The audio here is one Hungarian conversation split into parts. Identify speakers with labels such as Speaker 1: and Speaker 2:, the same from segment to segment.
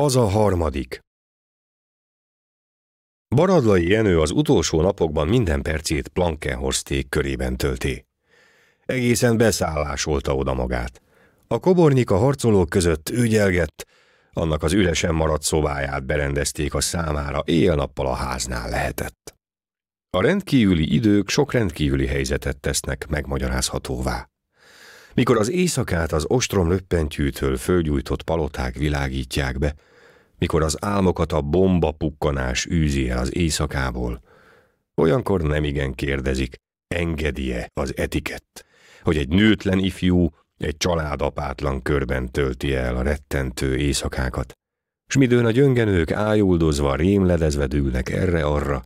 Speaker 1: Az a harmadik. Baradlai Jenő az utolsó napokban minden percét Plankenhorsték körében tölti. Egészen beszállásolta oda magát. A kobornik a harcolók között ügyelgett, annak az üresen maradt szobáját berendezték a számára, éjjel-nappal a háznál lehetett. A rendkívüli idők sok rendkívüli helyzetet tesznek megmagyarázhatóvá. Mikor az éjszakát az ostrom löppentyűtől fölgyújtott paloták világítják be, mikor az álmokat a bomba pukkanás űzi el az éjszakából, olyankor nemigen kérdezik, engedi-e az etikett, hogy egy nőtlen ifjú egy családapátlan körben tölti el a rettentő éjszakákat, s midőn a gyöngenők ájuldozva, rémledezve dűlnek erre-arra,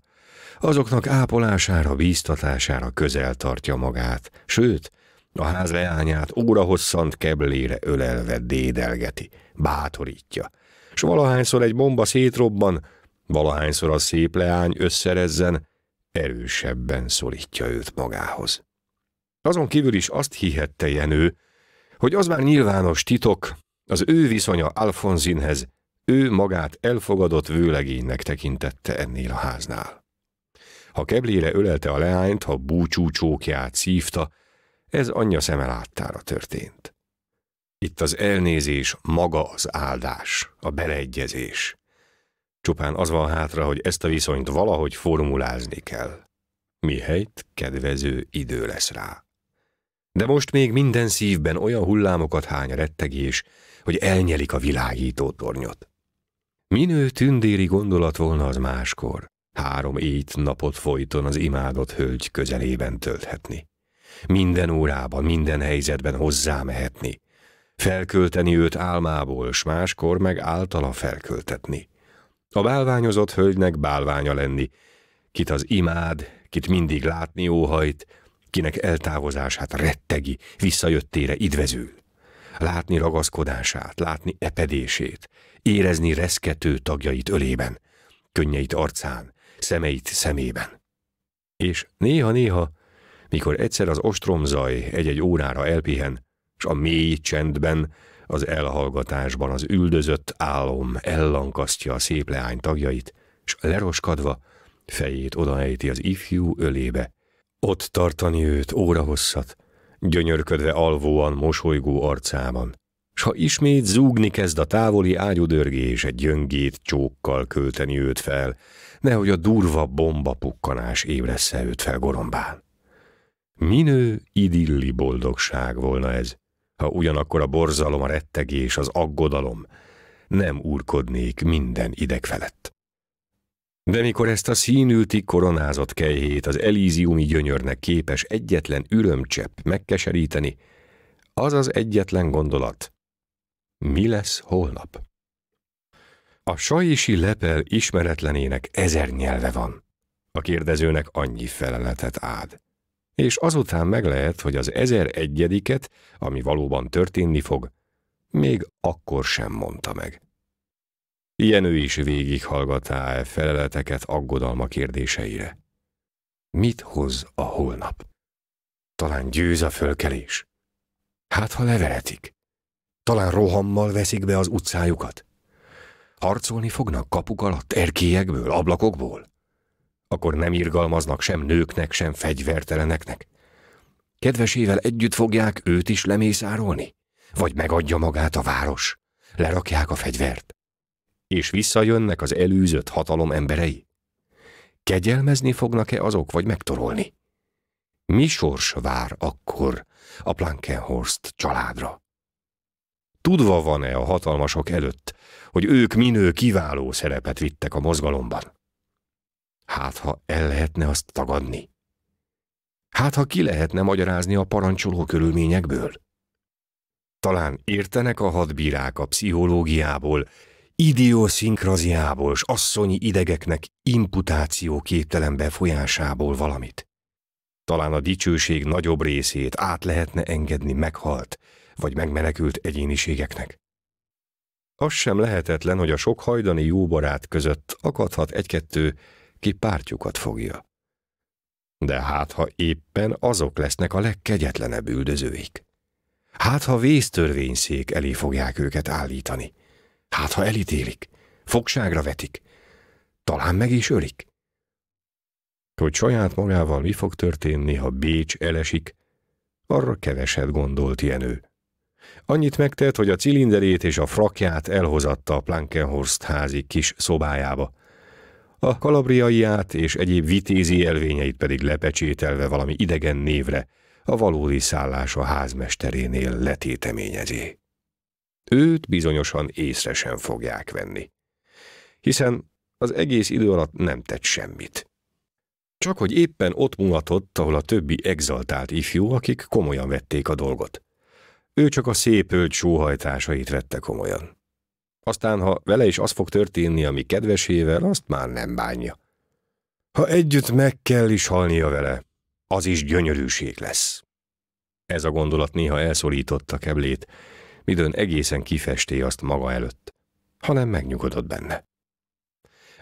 Speaker 1: azoknak ápolására, bíztatására közel tartja magát, sőt, a ház leányát órahosszant keblére ölelve dédelgeti, bátorítja. S valahányszor egy bomba szétrobban, valahányszor a szép leány összerezzen, erősebben szorítja őt magához. Azon kívül is azt hihette Jenő, hogy az már nyilvános titok, az ő viszonya Alfonzinhez, ő magát elfogadott vőlegénynek tekintette ennél a háznál. Ha keblére ölelte a leányt, ha búcsúcsókját szívta, ez anyja szeme láttára történt. Itt az elnézés maga az áldás, a beleegyezés. Csupán az van hátra, hogy ezt a viszonyt valahogy formulázni kell. Mihelyt kedvező idő lesz rá. De most még minden szívben olyan hullámokat hány a rettegés, hogy elnyelik a világító tornyot. Minő tündéri gondolat volna az máskor, három ét napot folyton az imádott hölgy közelében tölthetni minden órában, minden helyzetben hozzámehetni. Felkölteni őt álmából, s máskor meg általa felköltetni. A bálványozott hölgynek bálványa lenni, kit az imád, kit mindig látni óhajt, kinek eltávozását rettegi, visszajöttére idvezül. Látni ragaszkodását, látni epedését, érezni reszkető tagjait ölében, könnyeit arcán, szemeit szemében. És néha-néha mikor egyszer az ostromzaj egy-egy órára elpihen, s a mély csendben, az elhallgatásban az üldözött álom ellankasztja a szép leány tagjait, s leroskadva fejét odaejti az ifjú ölébe. Ott tartani őt órahosszat, gyönyörködve alvóan mosolygó arcában, s ha ismét zúgni kezd a távoli ágyudörgés, egy gyöngét csókkal költeni őt fel, nehogy a durva bomba pukkanás ébresze őt fel gorombán. Minő idilli boldogság volna ez, ha ugyanakkor a borzalom, a rettegés, az aggodalom nem úrkodnék minden ideg felett. De mikor ezt a színülti koronázott kejhét az elíziumi gyönyörnek képes egyetlen ürömcsepp megkeseríteni, az az egyetlen gondolat. Mi lesz holnap? A sajisi lepel ismeretlenének ezer nyelve van. A kérdezőnek annyi feleletet ád és azután meg lehet, hogy az 1001-et, ami valóban történni fog, még akkor sem mondta meg. Ilyen ő is végighallgatá -e feleleteket aggodalma kérdéseire. Mit hoz a holnap? Talán győz a fölkelés. Hát, ha leveretik. Talán rohammal veszik be az utcájukat. Harcolni fognak kapuk alatt, erkélyekből, ablakokból akkor nem irgalmaznak sem nőknek, sem fegyverteleneknek. Kedvesével együtt fogják őt is lemészárolni? Vagy megadja magát a város? Lerakják a fegyvert? És visszajönnek az előzött hatalom emberei? Kegyelmezni fognak-e azok, vagy megtorolni? Mi sors vár akkor a Plankenhorst családra? Tudva van-e a hatalmasok előtt, hogy ők minő kiváló szerepet vittek a mozgalomban? Hát, ha el lehetne azt tagadni. Hát, ha ki lehetne magyarázni a parancsoló körülményekből. Talán értenek a hadbírák a pszichológiából, idioszinkraziából s asszonyi idegeknek imputáció képtelen befolyásából valamit. Talán a dicsőség nagyobb részét át lehetne engedni meghalt vagy megmenekült egyéniségeknek. Az sem lehetetlen, hogy a sok hajdani jóbarát között akadhat egy-kettő ki pártjukat fogja. De hát, ha éppen azok lesznek a legkegyetlenebb üldözőik. Hát, ha vésztörvényszék elé fogják őket állítani. Hát, ha elítélik, fogságra vetik, talán meg is ölik. Hogy saját magával mi fog történni, ha Bécs elesik, arra keveset gondolt Jenő. Annyit megtett, hogy a cilinderét és a frakját elhozatta a Plankenhorst házi kis szobájába, a kalabriaiát és egyéb vitézi elvényeit pedig lepecsételve valami idegen névre a valódi szállás a házmesterénél letéteményezi. Őt bizonyosan észre sem fogják venni, hiszen az egész idő alatt nem tett semmit. Csak hogy éppen ott mulatott, ahol a többi exaltált ifjú, akik komolyan vették a dolgot. Ő csak a szép ölt sóhajtásait vette komolyan. Aztán, ha vele is az fog történni, ami kedvesével, azt már nem bánja. Ha együtt meg kell is halnia vele, az is gyönyörűség lesz. Ez a gondolat néha elszólította keblét, midőn egészen kifesté azt maga előtt, hanem megnyugodott benne.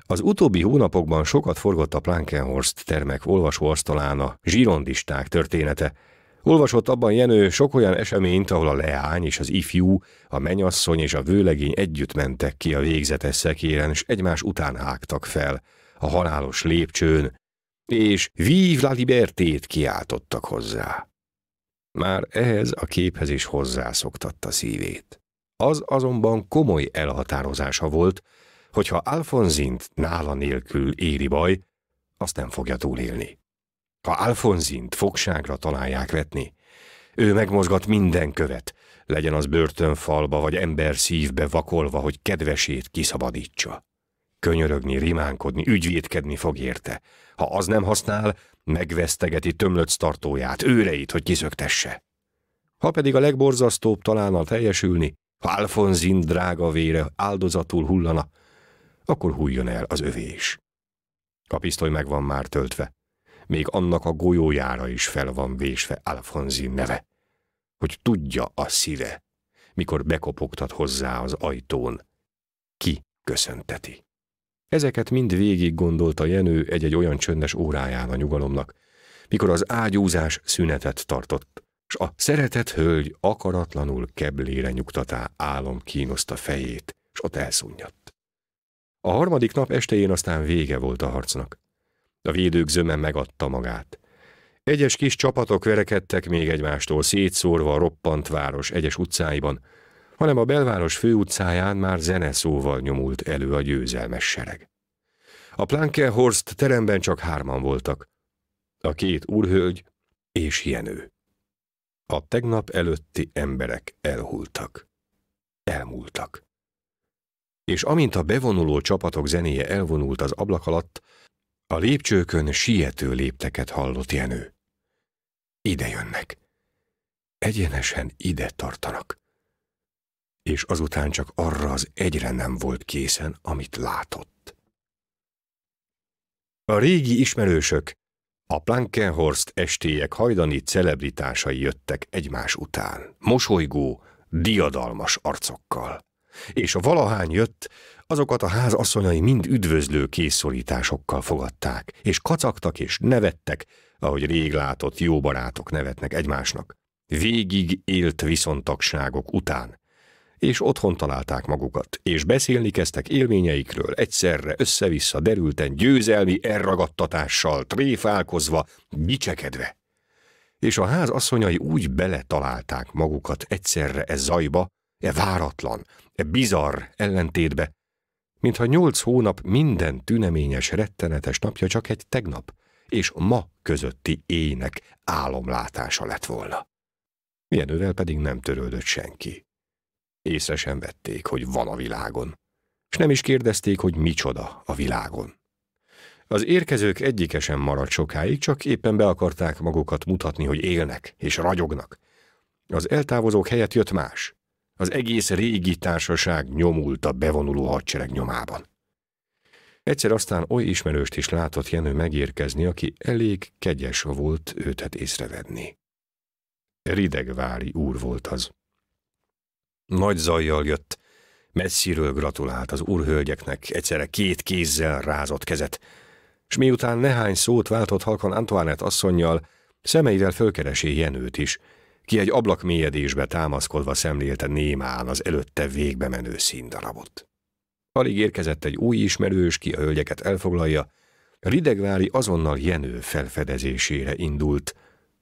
Speaker 1: Az utóbbi hónapokban sokat forgott a Plankenhorst termek olvasóasztalán a zsirondisták története, Olvasott abban Jenő sok olyan eseményt, ahol a leány és az ifjú, a menyasszony és a vőlegény együtt mentek ki a végzetes szekéren, és egymás után hágtak fel a halálos lépcsőn, és vív la libertét kiáltottak hozzá. Már ehhez a képhez is hozzászoktatta szívét. Az azonban komoly elhatározása volt, hogyha Alfonzint nála nélkül éri baj, azt nem fogja túlélni. Ha Alfonzint fogságra találják vetni, ő megmozgat minden követ, legyen az börtönfalba vagy ember szívbe vakolva, hogy kedvesét kiszabadítsa. Könyörögni, rimánkodni, ügyvédkedni fog érte. Ha az nem használ, megvesztegeti tömlöc tartóját, őreit, hogy kiszöktesse. Ha pedig a legborzasztóbb a teljesülni, ha Alfonzin drága vére áldozatul hullana, akkor hulljon el az övé is. A pisztoly meg van már töltve még annak a golyójára is fel van vésve Alfonzi neve, hogy tudja a szíve, mikor bekopogtat hozzá az ajtón. Ki köszönteti? Ezeket mind végig gondolta Jenő egy-egy olyan csöndes óráján a nyugalomnak, mikor az ágyúzás szünetet tartott, s a szeretett hölgy akaratlanul keblére nyugtatá álom kínoszta fejét, s ott elszúnyadt. A harmadik nap estején aztán vége volt a harcnak. A védők zöme megadta magát. Egyes kis csapatok verekedtek még egymástól, szétszórva a roppant város egyes utcáiban, hanem a belváros főutcáján már szóval nyomult elő a győzelmes sereg. A Plankenhorst teremben csak hárman voltak. A két úrhölgy és Jenő. A tegnap előtti emberek elhultak. Elmúltak. És amint a bevonuló csapatok zenéje elvonult az ablak alatt, a lépcsőkön siető lépteket hallott Jenő. Ide jönnek. Egyenesen ide tartanak. És azután csak arra az egyre nem volt készen, amit látott. A régi ismerősök, a Plankenhorst estélyek hajdani celebritásai jöttek egymás után, mosolygó, diadalmas arcokkal és a valahány jött, azokat a ház asszonyai mind üdvözlő készszorításokkal fogadták, és kacagtak és nevettek, ahogy rég látott jó barátok nevetnek egymásnak. Végig élt viszontagságok után. És otthon találták magukat, és beszélni kezdtek élményeikről egyszerre össze-vissza derülten győzelmi elragadtatással, tréfálkozva, bicsekedve. És a ház asszonyai úgy beletalálták magukat egyszerre ez zajba, e váratlan, e bizarr ellentétbe, mintha nyolc hónap minden tüneményes, rettenetes napja csak egy tegnap és ma közötti ének álomlátása lett volna. Ilyenővel pedig nem törődött senki. Észre sem vették, hogy van a világon, és nem is kérdezték, hogy micsoda a világon. Az érkezők egyike sem maradt sokáig, csak éppen be akarták magukat mutatni, hogy élnek és ragyognak. Az eltávozók helyett jött más. Az egész régi társaság nyomult a bevonuló hadsereg nyomában. Egyszer aztán oly ismerőst is látott Jenő megérkezni, aki elég kegyes volt őtet hát észrevenni. Ridegvári úr volt az. Nagy zajjal jött, messziről gratulált az úrhölgyeknek, egyszerre két kézzel rázott kezet, és miután nehány szót váltott halkan Antoinette asszonynal, szemeivel fölkeresi Jenőt is, ki egy ablak mélyedésbe támaszkodva szemlélte némán az előtte végbe menő színdarabot. Alig érkezett egy új ismerős, ki a hölgyeket elfoglalja, Ridegvári azonnal Jenő felfedezésére indult,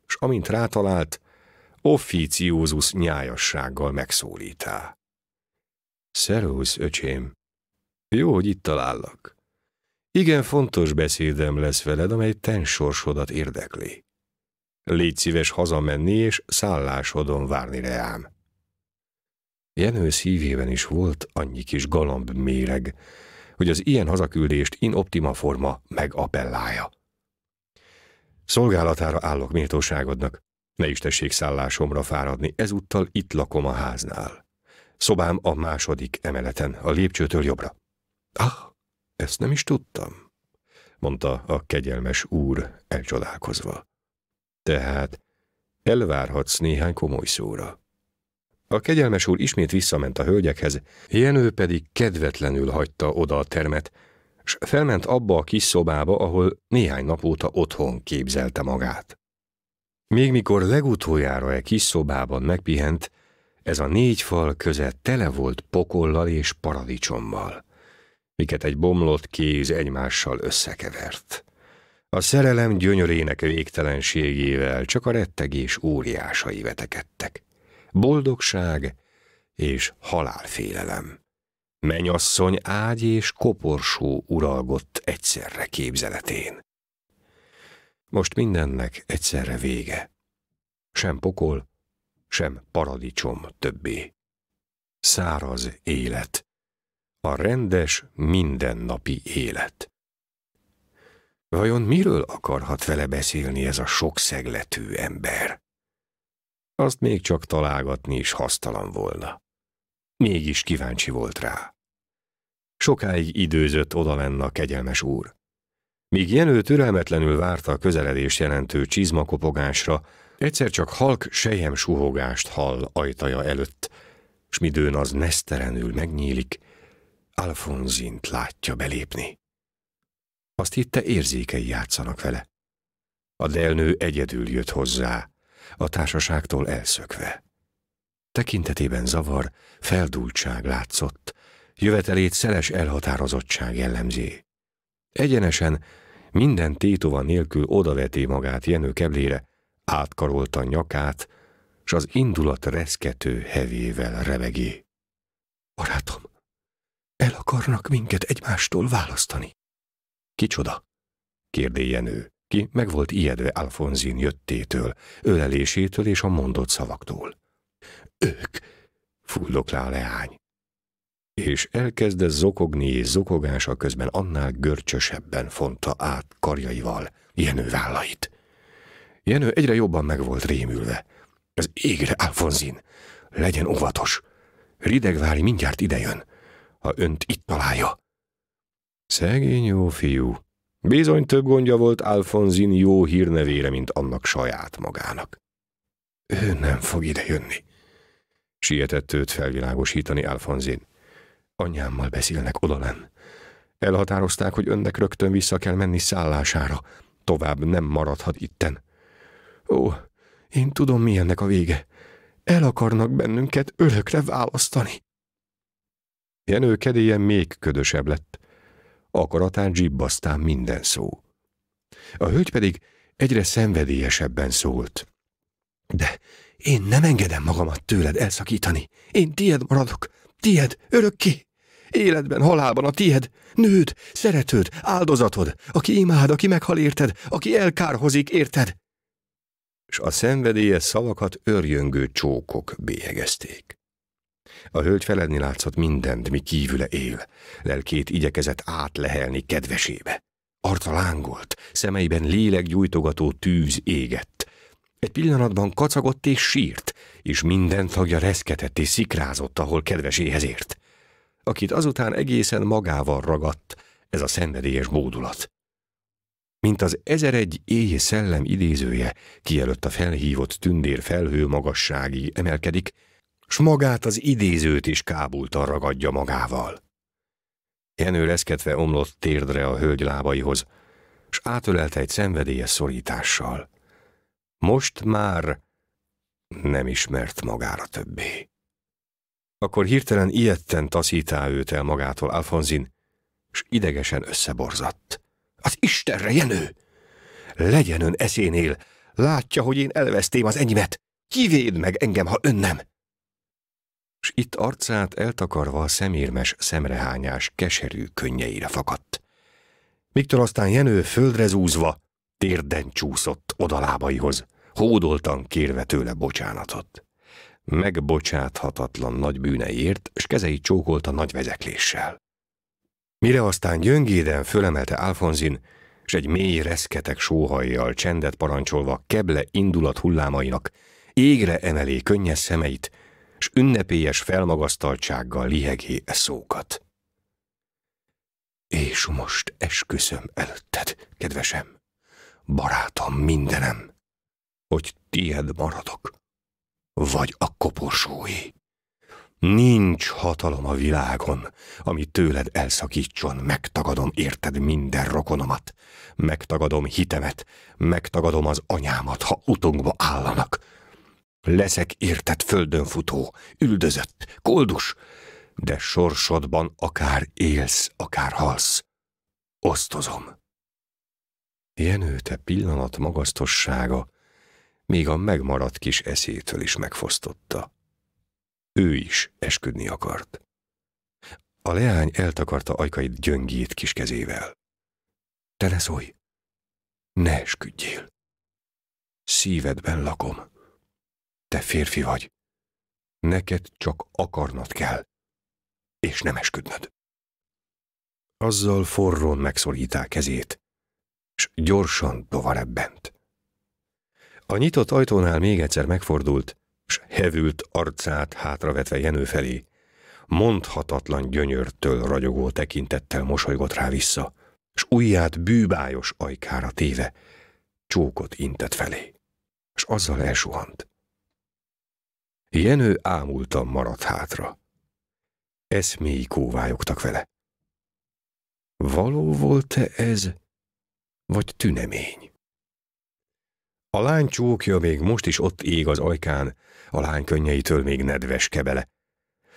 Speaker 1: s amint rátalált, officiózus nyájassággal megszólítá. Szerusz, öcsém! Jó, hogy itt talállak. Igen fontos beszédem lesz veled, amely ten sorsodat érdekli. Légy szíves hazamenni és szállásodon várni reám. Jenő szívében is volt annyi kis galamb méreg, hogy az ilyen hazaküldést in optima forma megapellálja. Szolgálatára állok méltóságodnak, ne is tessék szállásomra fáradni, ezúttal itt lakom a háznál. Szobám a második emeleten, a lépcsőtől jobbra. Ah, ezt nem is tudtam, mondta a kegyelmes úr elcsodálkozva. Tehát elvárhatsz néhány komoly szóra. A kegyelmes úr ismét visszament a hölgyekhez, Jenő pedig kedvetlenül hagyta oda a termet, s felment abba a kis szobába, ahol néhány nap óta otthon képzelte magát. Még mikor legutoljára egy kis szobában megpihent, ez a négy fal köze tele volt pokollal és paradicsommal, miket egy bomlott kéz egymással összekevert. A szerelem gyönyörének végtelenségével csak a rettegés óriásai vetekedtek. Boldogság és halálfélelem. Menyasszony ágy és koporsó uralgott egyszerre képzeletén. Most mindennek egyszerre vége. Sem pokol, sem paradicsom többé. Száraz élet. A rendes, mindennapi élet. Vajon miről akarhat vele beszélni ez a sokszegletű ember? Azt még csak találgatni is hasztalan volna. Mégis kíváncsi volt rá. Sokáig időzött lenne a kegyelmes úr. Míg Jenő türelmetlenül várta a közeledés jelentő csizmakopogásra, egyszer csak halk sejem suhogást hall ajtaja előtt, s midőn az nesztelenül megnyílik, Alfonzint látja belépni. Azt hitte érzékei játszanak vele. A delnő egyedül jött hozzá, a társaságtól elszökve. Tekintetében zavar, feldúltság látszott, jövetelét szeles elhatározottság jellemzi. Egyenesen, minden tétova nélkül odaveti magát Jenő keblére, átkarolta nyakát, s az indulat reszkető hevével revegi. Barátom, el akarnak minket egymástól választani. Kicsoda? Kérdéljen ő, ki meg volt ijedve Alfonzin jöttétől, ölelésétől és a mondott szavaktól. Ők! Fullok le a leány. És elkezdett zokogni és zokogása közben annál görcsösebben fonta át karjaival Jenő vállait. Jenő egyre jobban meg volt rémülve. Az égre, Alfonzin! Legyen óvatos! Ridegvári mindjárt idejön. Ha önt itt találja, Szegény jó fiú. Bizony több gondja volt Alfonzin jó hírnevére, mint annak saját magának. Ő nem fog idejönni. Sietett őt felvilágosítani Alfonzin. Anyámmal beszélnek odalen. Elhatározták, hogy önnek rögtön vissza kell menni szállására. Tovább nem maradhat itten. Ó, én tudom, mi ennek a vége. El akarnak bennünket örökre választani. Jenő kedélye még ködösebb lett akaratán dzsibbasztán minden szó. A hölgy pedig egyre szenvedélyesebben szólt. De én nem engedem magamat tőled elszakítani. Én tied maradok. Tied, örökké. Életben, halálban a tied, nőd, szeretőd, áldozatod, aki imád, aki meghal érted, aki elkárhozik, érted? És a szenvedélyes szavakat örjöngő csókok bélyegezték. A hölgy felelni látszott mindent, mi kívüle él. Lelkét igyekezett átlehelni kedvesébe. Arca lángolt, szemeiben léleggyújtogató tűz égett. Egy pillanatban kacagott és sírt, és minden tagja reszketett és szikrázott, ahol kedveséhez ért. Akit azután egészen magával ragadt ez a szenvedélyes bódulat. Mint az ezeregy éj szellem idézője, kielőtt a felhívott tündér felhő magasságig emelkedik, s magát az idézőt is kábultan ragadja magával. Jenő reszketve omlott térdre a hölgy lábaihoz, s átölelte egy szenvedélyes szorítással. Most már nem ismert magára többé. Akkor hirtelen ilyetten taszítá őt el magától Alfonzin, s idegesen összeborzadt. Az Istenre, Jenő! Legyen ön eszénél! Látja, hogy én elvesztém az enyimet! Kivéd meg engem, ha ön nem! s itt arcát eltakarva a szemérmes szemrehányás keserű könnyeire fakadt. Miktor aztán Jenő földre zúzva, térden csúszott odalábaihoz, hódoltan kérve tőle bocsánatot. Megbocsáthatatlan nagy bűneiért, s csókolt a nagy vezekléssel. Mire aztán gyöngéden fölemelte Alfonzin, és egy mély reszketek sóhajjal csendet parancsolva keble indulat hullámainak, égre emelé könnyes szemeit, s ünnepélyes felmagasztaltsággal lihegé e szókat. És most esküszöm előtted, kedvesem, barátom mindenem, hogy tied maradok, vagy a koporsói. Nincs hatalom a világon, ami tőled elszakítson, megtagadom érted minden rokonomat, megtagadom hitemet, megtagadom az anyámat, ha utunkba állanak, Leszek értett futó, üldözött, koldus, de sorsodban akár élsz, akár halsz. Osztozom. Jenőte pillanat magasztossága még a megmaradt kis eszétől is megfosztotta. Ő is esküdni akart. A leány eltakarta ajkait gyöngét kis kezével. Te leszólj! Ne esküdjél! Szívedben lakom! Te férfi vagy. Neked csak akarnod kell, és nem esküdnöd. Azzal forrón megszorítá kezét, s gyorsan bent. A nyitott ajtónál még egyszer megfordult, s hevült arcát hátravetve Jenő felé. Mondhatatlan gyönyörtől ragyogó tekintettel mosolygott rá vissza, s ujját bűbájos ajkára téve, csókot intett felé, s azzal elsuhant. Jenő ámultan maradt hátra. Eszméi kóvályogtak vele. Való volt-e ez, vagy tünemény? A lány csókja még most is ott ég az ajkán, a lány könnyeitől még nedves kebele.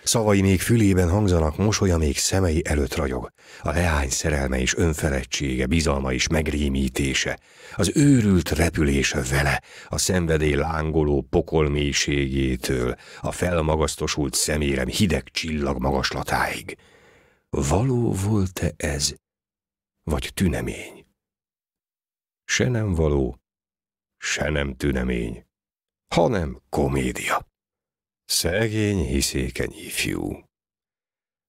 Speaker 1: Szavai még fülében hangzanak, mosolya még szemei előtt ragyog. A leány szerelme és önfeledtsége, bizalma és megrémítése. Az őrült repülése vele, a szenvedély lángoló pokol mélységétől, a felmagasztosult szemérem hideg csillag magaslatáig. Való volt-e ez, vagy tünemény? Se nem való, se nem tünemény, hanem komédia. Szegény, hiszékeny ifjú.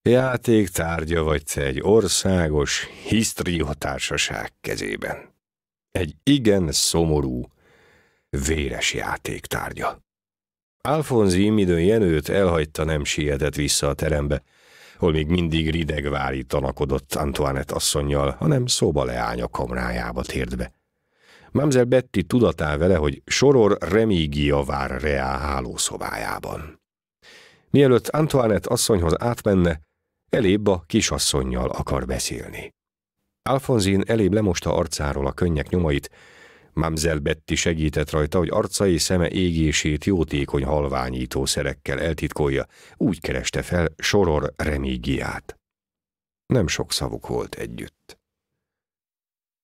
Speaker 1: Játék tárgya vagy te egy országos hisztriotársaság kezében. Egy igen szomorú, véres játék tárgya. Alfonzi imidőn Jenőt elhagyta, nem sietett vissza a terembe, hol még mindig rideg tanakodott Antoinette asszonynal, hanem szóba leánya kamrájába tért be. Mamzel Betty tudatál vele, hogy soror Remígia vár Reá hálószobájában. Mielőtt Antoinette asszonyhoz átmenne, elébb a kisasszonynal akar beszélni. Alfonzin elébb lemosta arcáról a könnyek nyomait, Mamzel Betty segített rajta, hogy arcai szeme égését jótékony halványító szerekkel eltitkolja, úgy kereste fel soror remígiát. Nem sok szavuk volt együtt.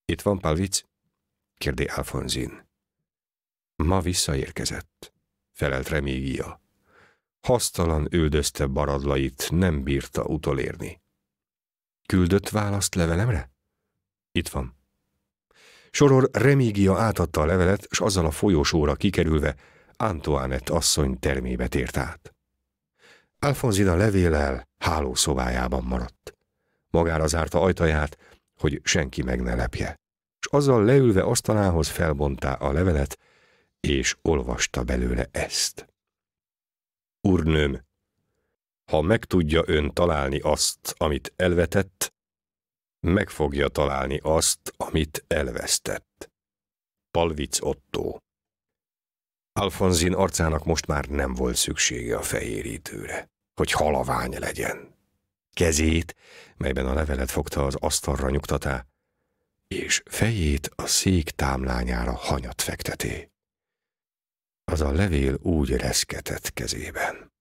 Speaker 1: Itt van Palvic? kérdi Alfonzin. Ma visszaérkezett, felelt Remigia. Hasztalan üldözte baradlait, nem bírta utolérni. Küldött választ levelemre? Itt van. Soror Remigia átadta a levelet, és azzal a folyósóra kikerülve Antoinette asszony termébe tért át. a levélel hálószobájában maradt. Magára zárta ajtaját, hogy senki meg ne lepje azzal leülve asztalához felbontá a levelet, és olvasta belőle ezt. Úrnőm, ha meg tudja ön találni azt, amit elvetett, meg fogja találni azt, amit elvesztett. Palvic Otto Alfonzin arcának most már nem volt szüksége a fehérítőre, hogy halavány legyen. Kezét, melyben a levelet fogta az asztalra nyugtatá, és fejét a szék támlányára hanyat fekteti. Az a levél úgy reszketett kezében.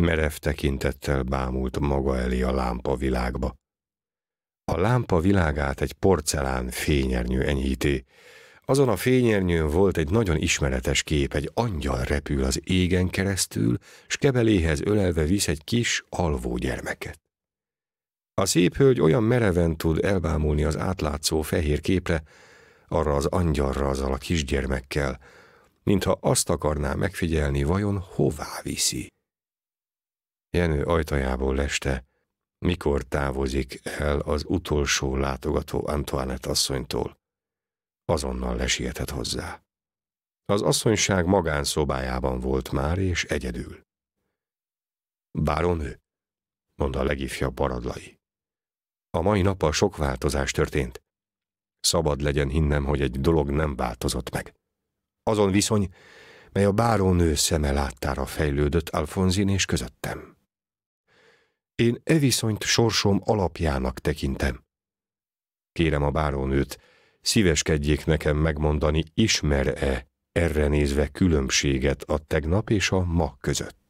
Speaker 1: Merev tekintettel bámult maga elé a lámpa világba. A lámpa világát egy porcelán fényernyő enyhíté. Azon a fényernyőn volt egy nagyon ismeretes kép, egy angyal repül az égen keresztül, s kebeléhez ölelve visz egy kis alvó gyermeket. A szép hölgy olyan mereven tud elbámulni az átlátszó fehér képre, arra az angyalra azzal a kisgyermekkel, mintha azt akarná megfigyelni, vajon hová viszi. Jenő ajtajából leste, mikor távozik el az utolsó látogató Antoinette asszonytól. Azonnal lesietett hozzá. Az asszonyság magánszobájában volt már, és egyedül. ő, mondta a legifjabb baradlai. A mai nappal sok változás történt. Szabad legyen hinnem, hogy egy dolog nem változott meg. Azon viszony, mely a bárónő szeme láttára fejlődött Alfonzin és közöttem. Én e viszonyt sorsom alapjának tekintem. Kérem a bárónőt, szíveskedjék nekem megmondani, ismer-e erre nézve különbséget a tegnap és a ma között.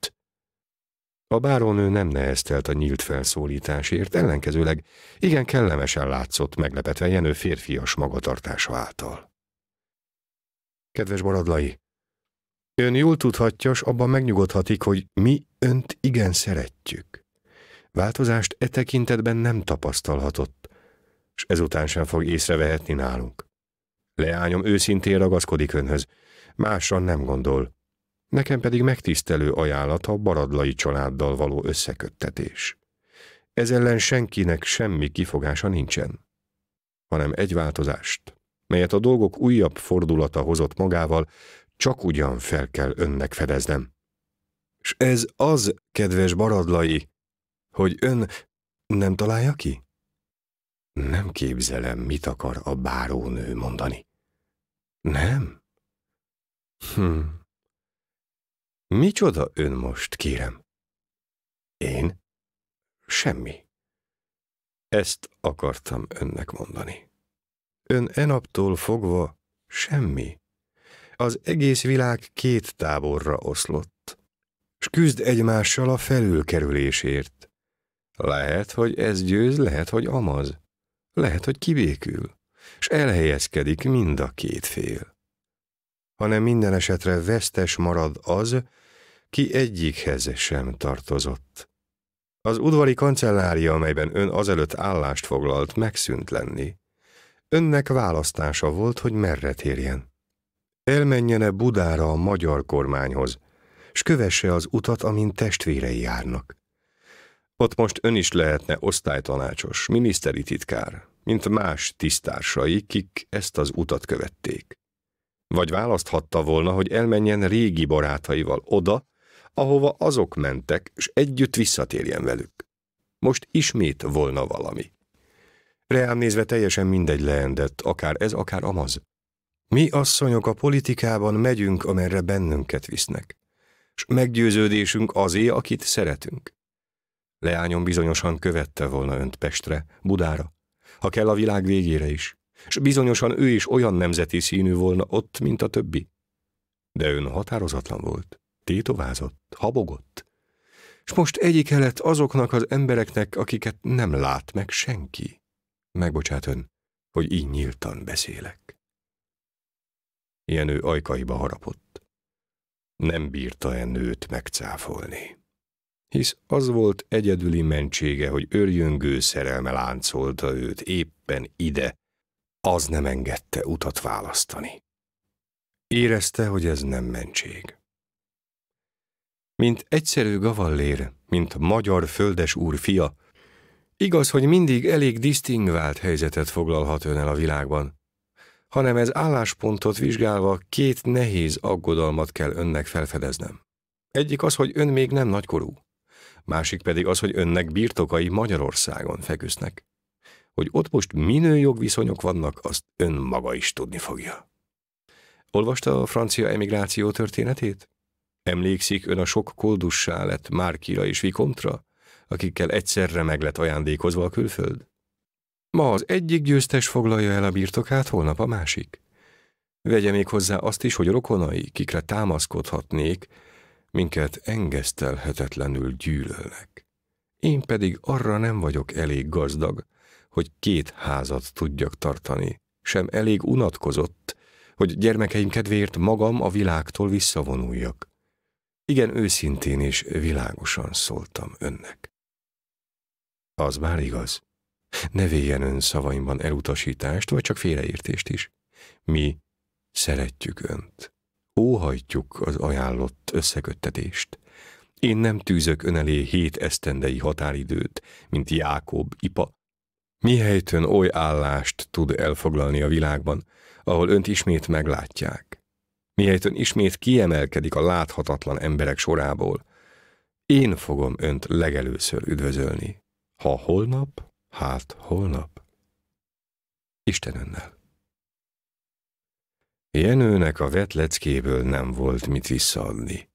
Speaker 1: A bárónő nem neheztelt a nyílt felszólításért, ellenkezőleg igen kellemesen látszott meglepetve Jenő férfias magatartása által. Kedves baradlai, ön jól tudhatja, s abban megnyugodhatik, hogy mi önt igen szeretjük. Változást e tekintetben nem tapasztalhatott, s ezután sem fog észrevehetni nálunk. Leányom őszintén ragaszkodik önhöz, másra nem gondol nekem pedig megtisztelő ajánlat a baradlai családdal való összeköttetés. Ez ellen senkinek semmi kifogása nincsen, hanem egy változást, melyet a dolgok újabb fordulata hozott magával, csak ugyan fel kell önnek fedeznem. És ez az, kedves baradlai, hogy ön nem találja ki? Nem képzelem, mit akar a bárónő mondani. Nem? Hm. Micsoda ön most, kérem? Én? Semmi. Ezt akartam önnek mondani. Ön enaptól fogva semmi. Az egész világ két táborra oszlott, s küzd egymással a felülkerülésért. Lehet, hogy ez győz, lehet, hogy amaz. Lehet, hogy kibékül, s elhelyezkedik mind a két fél. Hanem minden esetre vesztes marad az, ki egyikhez sem tartozott. Az udvari kancellária, amelyben ön azelőtt állást foglalt, megszűnt lenni. Önnek választása volt, hogy merre térjen. Elmenjene Budára a magyar kormányhoz, s kövesse az utat, amin testvérei járnak. Ott most ön is lehetne osztálytanácsos, miniszteri titkár, mint más tisztársai, kik ezt az utat követték. Vagy választhatta volna, hogy elmenjen régi barátaival oda, ahova azok mentek, és együtt visszatérjen velük. Most ismét volna valami. Reám nézve teljesen mindegy leendett, akár ez, akár amaz. Mi asszonyok a politikában megyünk, amerre bennünket visznek, és meggyőződésünk azé, akit szeretünk. Leányom bizonyosan követte volna önt Pestre, Budára, ha kell a világ végére is, és bizonyosan ő is olyan nemzeti színű volna ott, mint a többi. De ön határozatlan volt. Tétovázott, habogott, és most egyik lett azoknak az embereknek, akiket nem lát meg senki. Megbocsát ön, hogy így nyíltan beszélek. ő ajkaiba harapott. Nem bírta e nőt megcáfolni. Hisz az volt egyedüli mentsége, hogy örjöngő szerelme láncolta őt éppen ide, az nem engedte utat választani. Érezte, hogy ez nem mentség mint egyszerű gavallér, mint magyar földes úr fia. Igaz, hogy mindig elég disztingvált helyzetet foglalhat ön el a világban, hanem ez álláspontot vizsgálva két nehéz aggodalmat kell önnek felfedeznem. Egyik az, hogy ön még nem nagykorú, másik pedig az, hogy önnek birtokai Magyarországon feküsznek. Hogy ott most minő jogviszonyok vannak, azt ön maga is tudni fogja. Olvasta a francia emigráció történetét? Emlékszik ön a sok koldussá lett Márkira és Vikomtra, akikkel egyszerre meg lett ajándékozva a külföld? Ma az egyik győztes foglalja el a birtokát, holnap a másik. Vegye még hozzá azt is, hogy rokonai, kikre támaszkodhatnék, minket engesztelhetetlenül gyűlölnek. Én pedig arra nem vagyok elég gazdag, hogy két házat tudjak tartani, sem elég unatkozott, hogy gyermekeim kedvéért magam a világtól visszavonuljak igen őszintén és világosan szóltam önnek. Az már igaz. Ne véljen ön szavaimban elutasítást, vagy csak félreértést is. Mi szeretjük önt. Óhajtjuk az ajánlott összeköttetést. Én nem tűzök ön elé hét esztendei határidőt, mint Jákob, Ipa. helytön oly állást tud elfoglalni a világban, ahol önt ismét meglátják, mihelyt ön ismét kiemelkedik a láthatatlan emberek sorából. Én fogom önt legelőször üdvözölni. Ha holnap, hát holnap. Isten önnel. Jenőnek a vetleckéből nem volt mit visszaadni.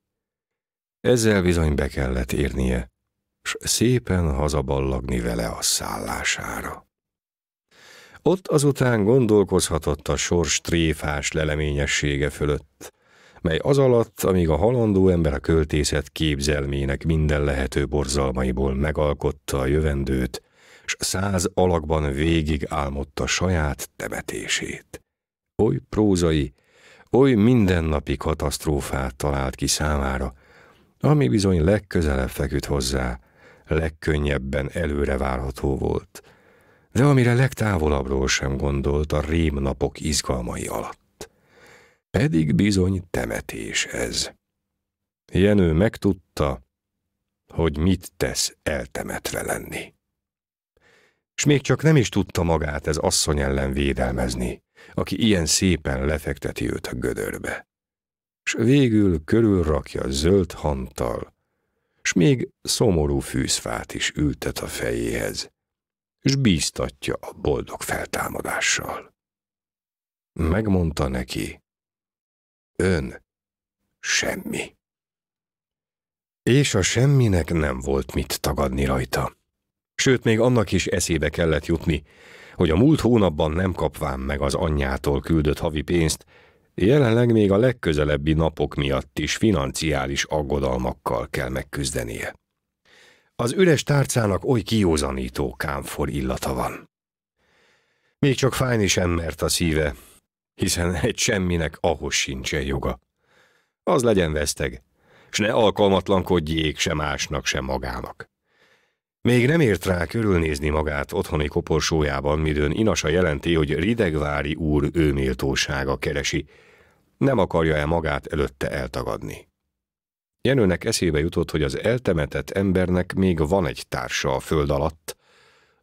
Speaker 1: Ezzel bizony be kellett érnie, s szépen hazaballagni vele a szállására. Ott azután gondolkozhatott a sors tréfás leleményessége fölött, mely az alatt, amíg a halandó ember a költészet képzelmének minden lehető borzalmaiból megalkotta a jövendőt, s száz alakban végig álmodta saját temetését. Oly prózai, oly mindennapi katasztrófát talált ki számára, ami bizony legközelebb feküdt hozzá, legkönnyebben előre várható volt – de amire legtávolabbról sem gondolt a rémnapok izgalmai alatt. Pedig bizony temetés ez. Jenő megtudta, hogy mit tesz eltemetve lenni. S még csak nem is tudta magát ez asszony ellen védelmezni, aki ilyen szépen lefekteti őt a gödörbe. S végül körülrakja zöld hanttal, s még szomorú fűszfát is ültet a fejéhez, és bíztatja a boldog feltámadással. Megmondta neki, ön semmi. És a semminek nem volt mit tagadni rajta. Sőt, még annak is eszébe kellett jutni, hogy a múlt hónapban nem kapván meg az anyjától küldött havi pénzt, jelenleg még a legközelebbi napok miatt is financiális aggodalmakkal kell megküzdenie. Az üres tárcának oly kiózanító kámfor illata van. Még csak fájni sem mert a szíve, hiszen egy semminek ahhoz sincsen joga. Az legyen veszteg, s ne alkalmatlankodjék se másnak, se magának. Még nem ért rá körülnézni magát otthoni koporsójában, midőn Inasa jelenti, hogy Ridegvári úr ő méltósága keresi. Nem akarja-e magát előtte eltagadni. Jenőnek eszébe jutott, hogy az eltemetett embernek még van egy társa a föld alatt,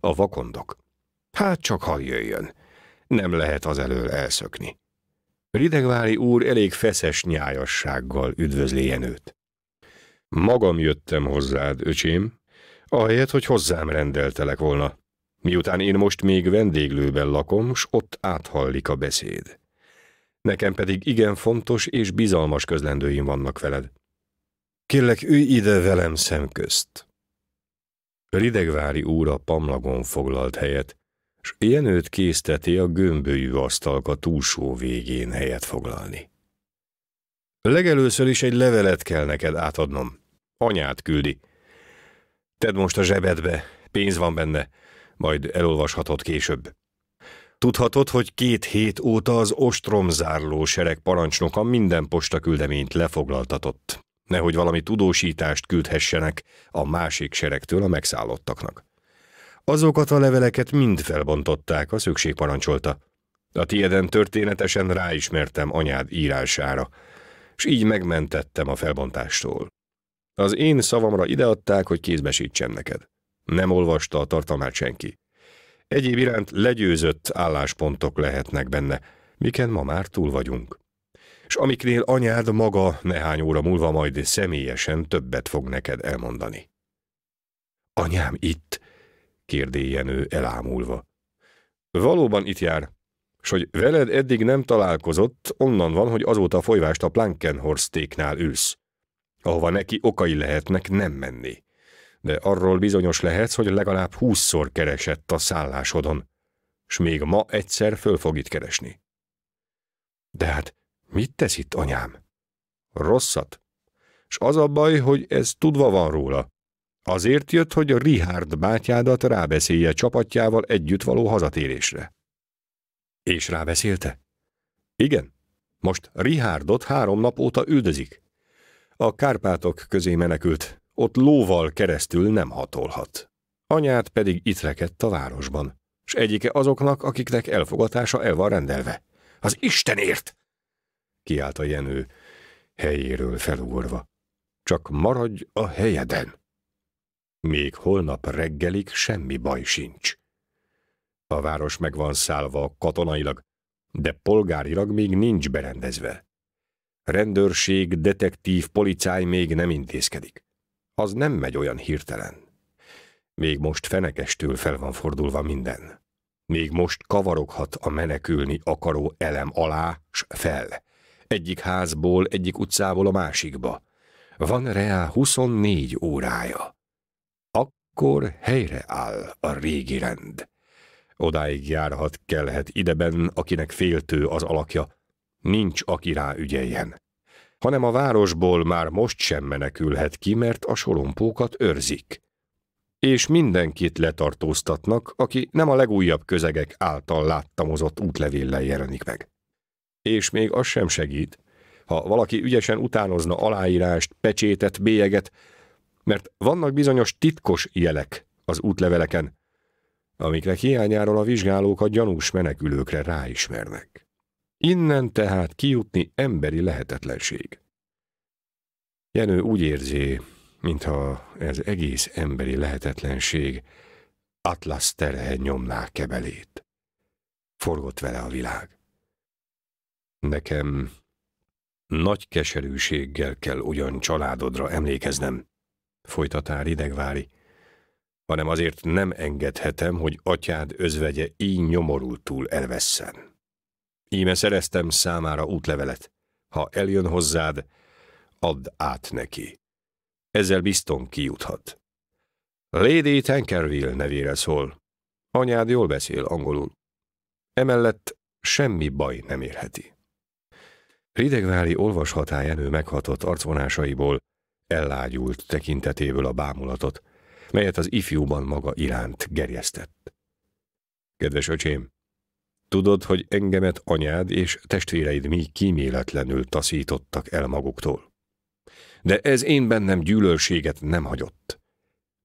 Speaker 1: a vakondok. Hát csak ha jöjjön, nem lehet az elől elszökni. Ridegvári úr elég feszes nyájassággal üdvözli Jenőt. Magam jöttem hozzád, öcsém, ahelyett, hogy hozzám rendeltelek volna. Miután én most még vendéglőben lakom, s ott áthallik a beszéd. Nekem pedig igen fontos és bizalmas közlendőim vannak veled. Kérlek, ülj ide velem szemközt. Ridegvári úr a pamlagon foglalt helyet, s Jenőt készteti a gömbölyű asztalka túlsó végén helyet foglalni. Legelőször is egy levelet kell neked átadnom. Anyát küldi. Tedd most a zsebedbe, pénz van benne, majd elolvashatod később. Tudhatod, hogy két hét óta az ostromzárló sereg parancsnoka minden postaküldeményt lefoglaltatott nehogy valami tudósítást küldhessenek a másik seregtől a megszállottaknak. Azokat a leveleket mind felbontották, a szükség parancsolta. A tieden történetesen ráismertem anyád írására, és így megmentettem a felbontástól. Az én szavamra ideadták, hogy kézbesítsen neked. Nem olvasta a tartalmát senki. Egyéb iránt legyőzött álláspontok lehetnek benne, miken ma már túl vagyunk és amiknél anyád maga néhány óra múlva majd személyesen többet fog neked elmondani. Anyám itt? kérdéljen ő elámulva. Valóban itt jár, s hogy veled eddig nem találkozott, onnan van, hogy azóta folyvást a Plankenhorstéknál ülsz, ahova neki okai lehetnek nem menni. De arról bizonyos lehetsz, hogy legalább húszszor keresett a szállásodon, s még ma egyszer föl fog itt keresni. De hát Mit tesz itt, anyám? Rosszat. És az a baj, hogy ez tudva van róla. Azért jött, hogy a Richard bátyádat rábeszélje csapatjával együtt való hazatérésre. És rábeszélte? Igen. Most Richardot három nap óta üldözik. A Kárpátok közé menekült, ott lóval keresztül nem hatolhat. Anyát pedig itt rekedt a városban, s egyike azoknak, akiknek elfogatása el van rendelve. Az Istenért! kiállt a Jenő, helyéről felugorva. Csak maradj a helyeden! Még holnap reggelig semmi baj sincs. A város meg van szállva katonailag, de polgárilag még nincs berendezve. Rendőrség, detektív, policáj még nem intézkedik. Az nem megy olyan hirtelen. Még most fenekestől fel van fordulva minden. Még most kavaroghat a menekülni akaró elem alá s fel egyik házból, egyik utcából a másikba. Van reá 24 órája. Akkor helyre áll a régi rend. Odáig járhat, kellhet ideben, akinek féltő az alakja. Nincs, aki rá ügyeljen. Hanem a városból már most sem menekülhet ki, mert a sorompókat őrzik és mindenkit letartóztatnak, aki nem a legújabb közegek által láttamozott útlevéllel jelenik meg. És még az sem segít, ha valaki ügyesen utánozna aláírást, pecsétet, bélyeget, mert vannak bizonyos titkos jelek az útleveleken, amiknek hiányáról a vizsgálók a gyanús menekülőkre ráismernek. Innen tehát kijutni emberi lehetetlenség. Jenő úgy érzi, mintha ez egész emberi lehetetlenség Atlas terhe nyomná kebelét. Forgott vele a világ. Nekem nagy keserűséggel kell ugyan családodra emlékeznem, folytatár idegvári, hanem azért nem engedhetem, hogy atyád özvegye így nyomorultul elvesszen. Íme szereztem számára útlevelet, ha eljön hozzád, add át neki. Ezzel bizton kijuthat. Lady Tankerville nevére szól. Anyád jól beszél angolul. Emellett semmi baj nem érheti. Ridegvári olvashatá elő meghatott arcvonásaiból, ellágyult tekintetéből a bámulatot, melyet az ifjúban maga iránt gerjesztett. Kedves öcsém, tudod, hogy engemet anyád és testvéreid mi kíméletlenül taszítottak el maguktól. De ez én bennem gyűlölséget nem hagyott.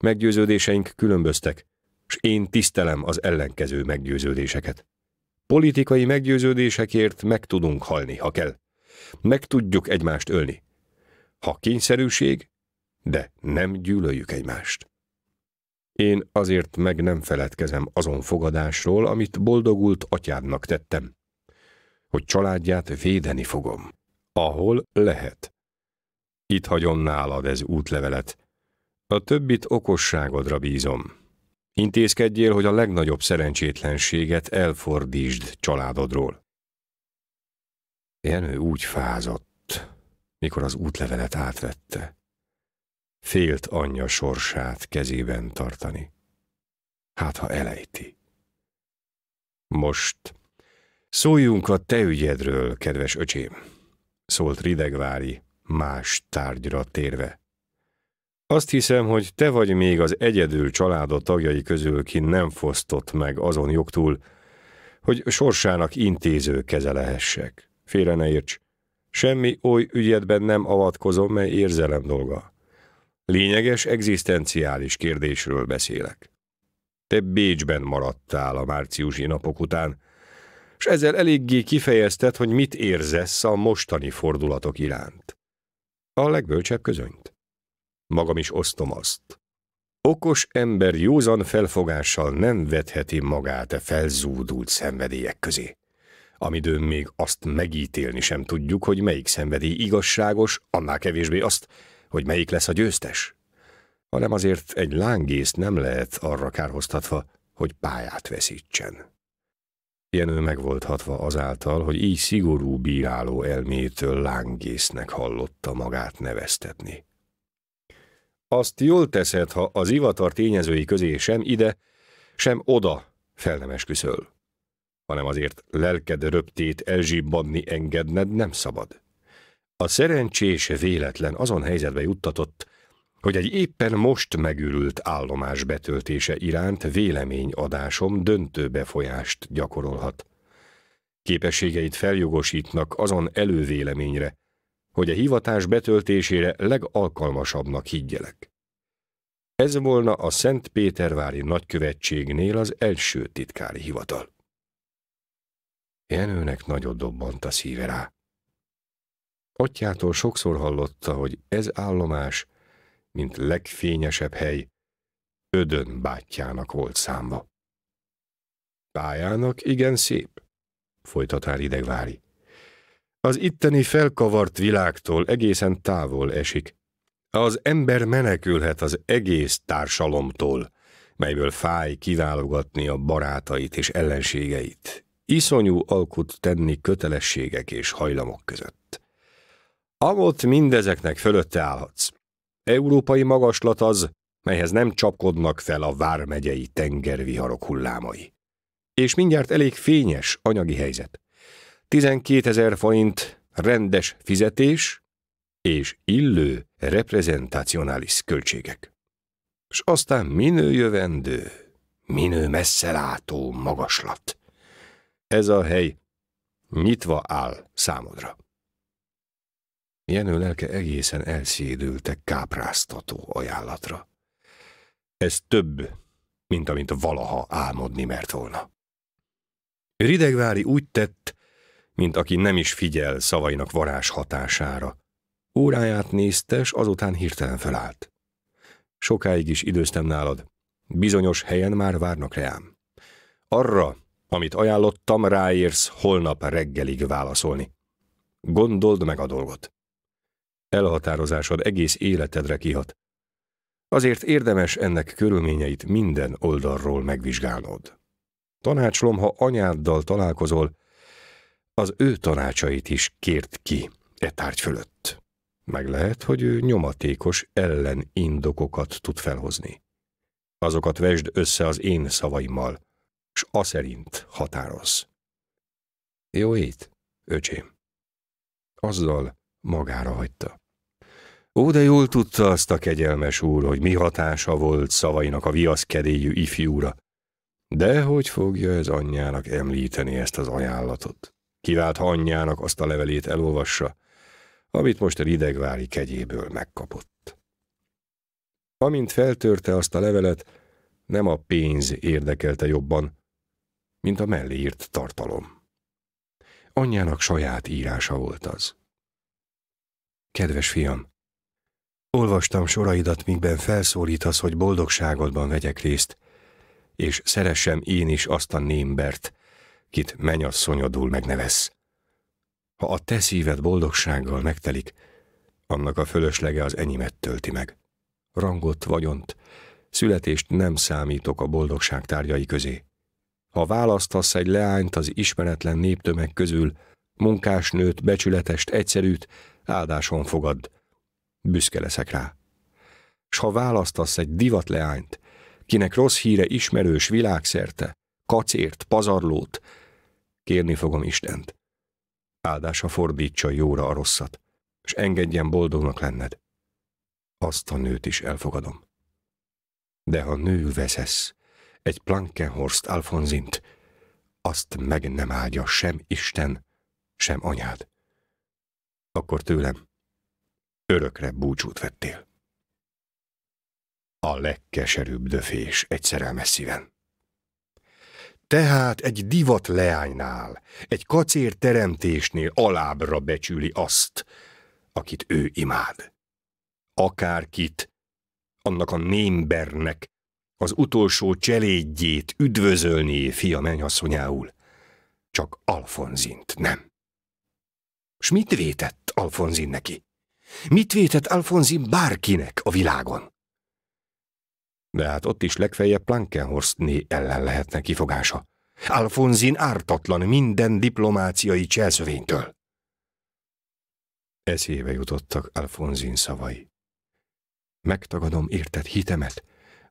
Speaker 1: Meggyőződéseink különböztek, s én tisztelem az ellenkező meggyőződéseket. Politikai meggyőződésekért meg tudunk halni, ha kell meg tudjuk egymást ölni. Ha kényszerűség, de nem gyűlöljük egymást. Én azért meg nem feledkezem azon fogadásról, amit boldogult atyádnak tettem, hogy családját védeni fogom, ahol lehet. Itt hagyom nálad ez útlevelet. A többit okosságodra bízom. Intézkedjél, hogy a legnagyobb szerencsétlenséget elfordítsd családodról. Jenő úgy fázott, mikor az útlevelet átvette. Félt anyja sorsát kezében tartani. Hát, ha elejti. Most szóljunk a te ügyedről, kedves öcsém, szólt Ridegvári, más tárgyra térve. Azt hiszem, hogy te vagy még az egyedül családod tagjai közül, ki nem fosztott meg azon jogtól, hogy sorsának intéző keze lehessek. Félre ne érts. Semmi oly ügyedben nem avatkozom, mely érzelem dolga. Lényeges, egzisztenciális kérdésről beszélek. Te Bécsben maradtál a márciusi napok után, és ezzel eléggé kifejezted, hogy mit érzesz a mostani fordulatok iránt. A legbölcsebb közönyt. Magam is osztom azt. Okos ember józan felfogással nem vetheti magát a felzúdult szenvedélyek közé amidőn még azt megítélni sem tudjuk, hogy melyik szenvedély igazságos, annál kevésbé azt, hogy melyik lesz a győztes. Hanem azért egy lángészt nem lehet arra kárhoztatva, hogy pályát veszítsen. Jenő meg volt hatva azáltal, hogy így szigorú bíráló elmétől lángésznek hallotta magát neveztetni. Azt jól teszed, ha az ivatar tényezői közé sem ide, sem oda felnemes küszöl hanem azért lelked röptét elzsibbadni engedned nem szabad. A szerencsés véletlen azon helyzetbe juttatott, hogy egy éppen most megürült állomás betöltése iránt véleményadásom döntő befolyást gyakorolhat. Képességeit feljogosítnak azon elővéleményre, hogy a hivatás betöltésére legalkalmasabbnak higgyelek. Ez volna a Szent Pétervári Nagykövetségnél az első titkári hivatal. Jenőnek nagyot dobbant a szíve rá. Atyától sokszor hallotta, hogy ez állomás, mint legfényesebb hely, ödön bátyjának volt számba. Pályának igen szép, folytatár idegvári. Az itteni felkavart világtól egészen távol esik. Az ember menekülhet az egész társalomtól, melyből fáj kiválogatni a barátait és ellenségeit, iszonyú alkut tenni kötelességek és hajlamok között. Amott mindezeknek fölötte állhatsz. Európai magaslat az, melyhez nem csapkodnak fel a vármegyei tengerviharok hullámai. És mindjárt elég fényes anyagi helyzet. 12 ezer forint rendes fizetés és illő reprezentacionális költségek. És aztán minő jövendő, minő messzelátó magaslat. Ez a hely nyitva áll számodra. Jenő lelke egészen elszédült egy kápráztató ajánlatra. Ez több, mint amint valaha álmodni mert volna. Ridegvári úgy tett, mint aki nem is figyel szavainak varázs hatására. Óráját néztes, azután hirtelen felállt. Sokáig is időztem nálad. Bizonyos helyen már várnak reám. Arra, amit ajánlottam, ráérsz holnap reggelig válaszolni. Gondold meg a dolgot. Elhatározásod egész életedre kihat. Azért érdemes ennek körülményeit minden oldalról megvizsgálnod. Tanácslom, ha anyáddal találkozol, az ő tanácsait is kért ki e tárgy fölött. Meg lehet, hogy ő nyomatékos ellenindokokat tud felhozni. Azokat vesd össze az én szavaimmal, s szerint határoz. Jó ét, öcsém. Azzal magára hagyta. Ó, de jól tudta azt a kegyelmes úr, hogy mi hatása volt szavainak a viaszkedélyű ifjúra. De hogy fogja ez anyjának említeni ezt az ajánlatot? Kivált, ha anyjának azt a levelét elolvassa, amit most a ridegvári kegyéből megkapott. Amint feltörte azt a levelet, nem a pénz érdekelte jobban, mint a melléírt tartalom. Anyjának saját írása volt az. Kedves fiam, olvastam soraidat, mikben felszólítasz, hogy boldogságodban vegyek részt, és szeressem én is azt a némbert, kit mennyasszonyodul megnevesz. Ha a te szíved boldogsággal megtelik, annak a fölöslege az enyimet tölti meg. Rangot, vagyont, születést nem számítok a boldogság tárgyai közé. Ha választasz egy leányt az ismeretlen néptömeg közül, munkásnőt, becsületest, egyszerűt, áldáson fogad. Büszke leszek rá. S ha választasz egy divatleányt, kinek rossz híre ismerős világszerte, kacért, pazarlót, kérni fogom Istent. Áldása fordítsa jóra a rosszat, és engedjen boldognak lenned. Azt a nőt is elfogadom. De ha nő veszesz, egy Plankenhorst Alfonzint, azt meg nem áldja sem Isten, sem anyád. Akkor tőlem örökre búcsút vettél. A legkeserűbb döfés egy szerelmes szíven. Tehát egy divat leánynál, egy kacér teremtésnél alábra becsüli azt, akit ő imád. Akárkit, annak a némbernek, az utolsó cselédjét üdvözölni fia mennyasszonyául, Csak Alfonzint nem. S mit vétett Alfonzin neki? Mit vétett Alfonzin bárkinek a világon? De hát ott is legfeljebb Plankenhorstné ellen lehetne kifogása. Alfonzin ártatlan minden diplomáciai cselszövénytől. Eszébe jutottak Alfonzin szavai. Megtagadom értett hitemet,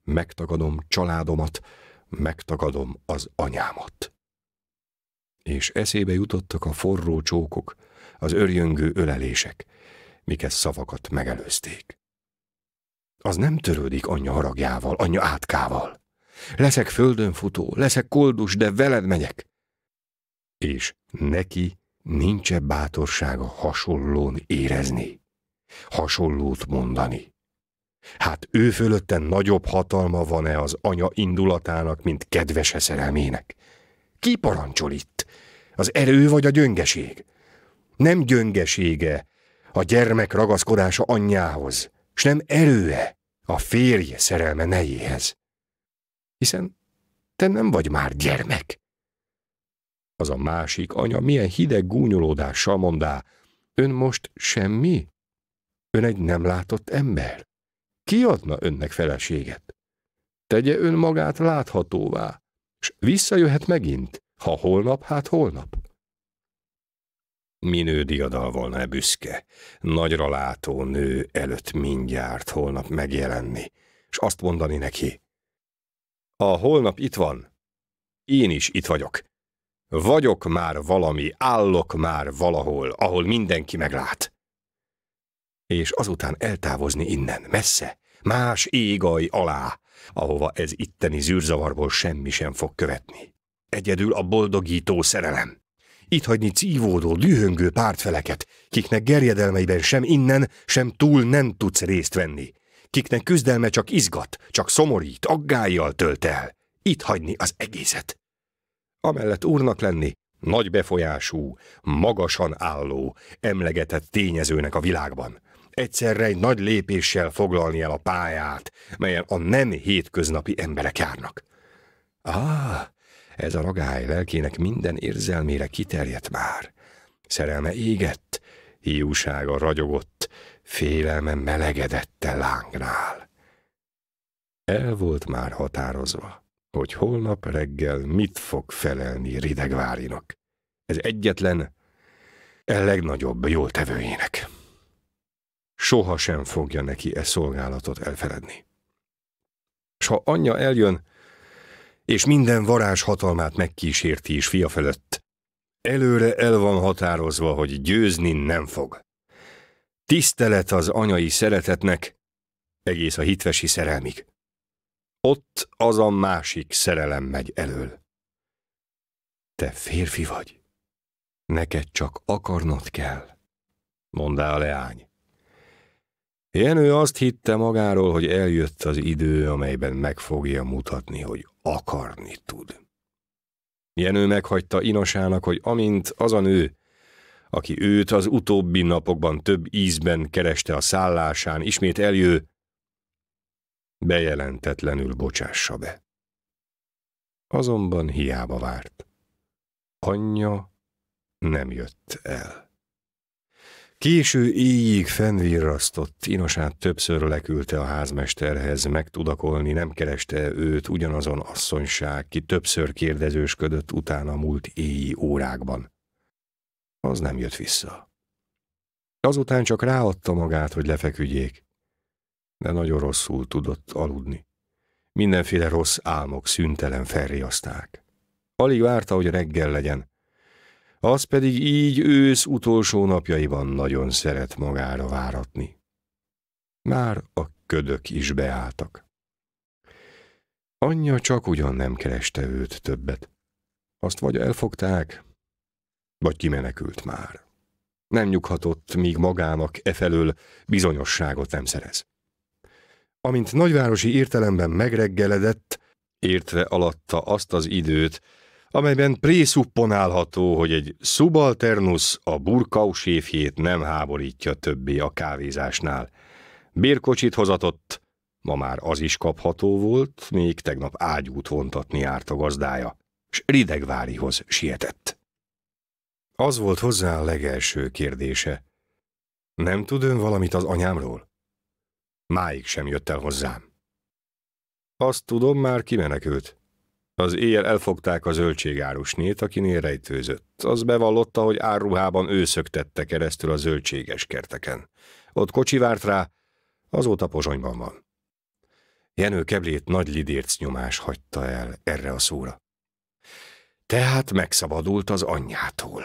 Speaker 1: megtagadom családomat, megtagadom az anyámat. És eszébe jutottak a forró csókok, az örjöngő ölelések, miket szavakat megelőzték. Az nem törődik anyja haragjával, anyja átkával. Leszek földönfutó, leszek koldus, de veled megyek. És neki nincs -e bátorsága hasonlón érezni, hasonlót mondani. Hát ő fölötte nagyobb hatalma van-e az anya indulatának, mint kedvese szerelmének? Ki parancsol itt? Az erő vagy a gyöngeség? Nem gyöngesége a gyermek ragaszkodása anyjához, s nem erőe a férje szerelme nejéhez. Hiszen te nem vagy már gyermek. Az a másik anya milyen hideg gúnyolódással mondá, ön most semmi? Ön egy nem látott ember? Ki adna önnek feleséget? Tegye ön magát láthatóvá, és visszajöhet megint, ha holnap, hát holnap. Minő diadal volna -e büszke, nagyra látó nő előtt mindjárt holnap megjelenni, és azt mondani neki. A holnap itt van, én is itt vagyok. Vagyok már valami, állok már valahol, ahol mindenki meglát és azután eltávozni innen, messze, más égaj alá, ahova ez itteni zűrzavarból semmi sem fog követni. Egyedül a boldogító szerelem. Itt hagyni cívódó, dühöngő pártfeleket, kiknek gerjedelmeiben sem innen, sem túl nem tudsz részt venni, kiknek küzdelme csak izgat, csak szomorít, aggájjal tölt el. Itt hagyni az egészet. Amellett úrnak lenni, nagy befolyású, magasan álló, emlegetett tényezőnek a világban – egyszerre egy nagy lépéssel foglalni el a pályát, melyen a nem hétköznapi emberek járnak. Ah, ez a ragály lelkének minden érzelmére kiterjedt már. Szerelme égett, hiúsága ragyogott, félelme a lángnál. El volt már határozva, hogy holnap reggel mit fog felelni Ridegvárinak. Ez egyetlen, a e legnagyobb jótevőjének soha sem fogja neki e szolgálatot elfeledni. S ha anyja eljön, és minden varázs hatalmát megkísérti is fia felett, előre el van határozva, hogy győzni nem fog. Tisztelet az anyai szeretetnek, egész a hitvesi szerelmig. Ott az a másik szerelem megy elől. Te férfi vagy, neked csak akarnod kell, mondá a leány. Jenő azt hitte magáról, hogy eljött az idő, amelyben meg fogja mutatni, hogy akarni tud. Jenő meghagyta Inosának, hogy amint az a nő, aki őt az utóbbi napokban több ízben kereste a szállásán, ismét eljő, bejelentetlenül bocsássa be. Azonban hiába várt. Anyja nem jött el. Késő éjjig fennvirrasztott, Inosát többször leküldte a házmesterhez, megtudakolni nem kereste őt ugyanazon asszonyság, ki többször kérdezősködött utána múlt éjjé órákban. Az nem jött vissza. Azután csak ráadta magát, hogy lefeküdjék, de nagyon rosszul tudott aludni. Mindenféle rossz álmok szüntelen felriaszták. Alig várta, hogy reggel legyen, az pedig így ősz utolsó napjaiban nagyon szeret magára váratni. Már a ködök is beálltak. Anyja csak ugyan nem kereste őt többet. Azt vagy elfogták, vagy kimenekült már. Nem nyughatott, míg magának efelől bizonyosságot nem szerez. Amint nagyvárosi értelemben megreggeledett, értve alatta azt az időt, amelyben présupponálható, hogy egy szubalternus a burkau séfjét nem háborítja többé a kávézásnál. Bérkocsit hozatott, ma már az is kapható volt, még tegnap ágyút vontatni árt a gazdája, s Ridegvárihoz sietett. Az volt hozzá a legelső kérdése. Nem tud ön valamit az anyámról? Máig sem jött el hozzám. Azt tudom, már kimenekült. Az éjjel elfogták a zöldségárusnét, akinél rejtőzött. Az bevallotta, hogy árruhában őszöktette keresztül a zöldséges kerteken. Ott kocsi várt rá, azóta pozsonyban van. Jenő keblét nagy lidérc nyomás hagyta el erre a szóra. Tehát megszabadult az anyjától.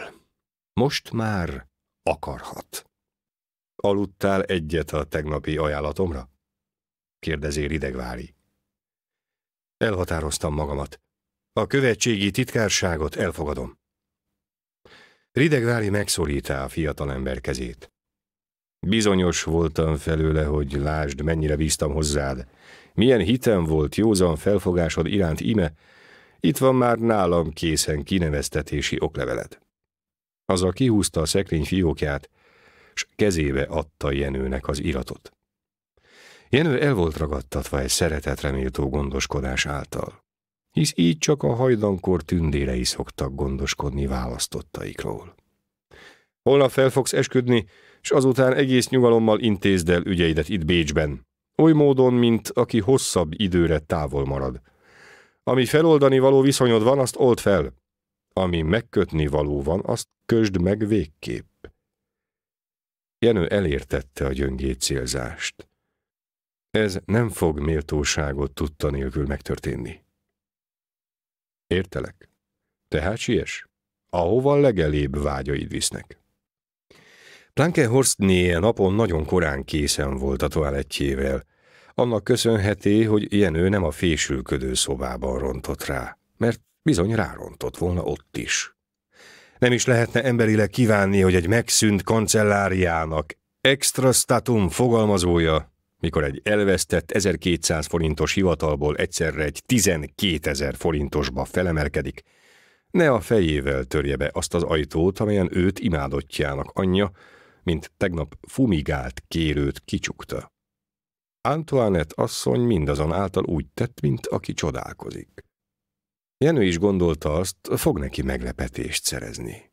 Speaker 1: Most már akarhat. Aludtál egyet a tegnapi ajánlatomra? kérdezi idegvári. Elhatároztam magamat. A követségi titkárságot elfogadom. Ridegvári megszorítá a fiatalember kezét. Bizonyos voltam felőle, hogy lásd, mennyire bíztam hozzád. Milyen hitem volt józan felfogásod iránt ime, itt van már nálam készen kineveztetési okleveled. Azzal kihúzta a szekrény fiókját, s kezébe adta Jenőnek az iratot. Jenő el volt ragadtatva egy szeretetre méltó gondoskodás által, hisz így csak a hajdankor tündérei szoktak gondoskodni választottaikról. Holnap fel fogsz esküdni, és azután egész nyugalommal intézd el ügyeidet itt Bécsben, oly módon, mint aki hosszabb időre távol marad. Ami feloldani való viszonyod van, azt old fel. Ami megkötni való van, azt kösd meg végképp. Jenő elértette a gyöngét célzást. Ez nem fog méltóságot tudta nélkül megtörténni. Értelek. Tehát siess, ahova legelébb vágyaid visznek. Plankenhorst néje napon nagyon korán készen volt a toalettjével. Annak köszönheti, hogy ilyen ő nem a fésülködő szobában rontott rá, mert bizony rárontott volna ott is. Nem is lehetne emberileg kívánni, hogy egy megszűnt kancelláriának extra statum fogalmazója mikor egy elvesztett 1200 forintos hivatalból egyszerre egy 12 ezer forintosba felemelkedik, ne a fejével törje be azt az ajtót, amelyen őt imádottjának anyja, mint tegnap fumigált kérőt kicsukta. Antoinette asszony mindazon által úgy tett, mint aki csodálkozik. Jenő is gondolta azt, fog neki meglepetést szerezni.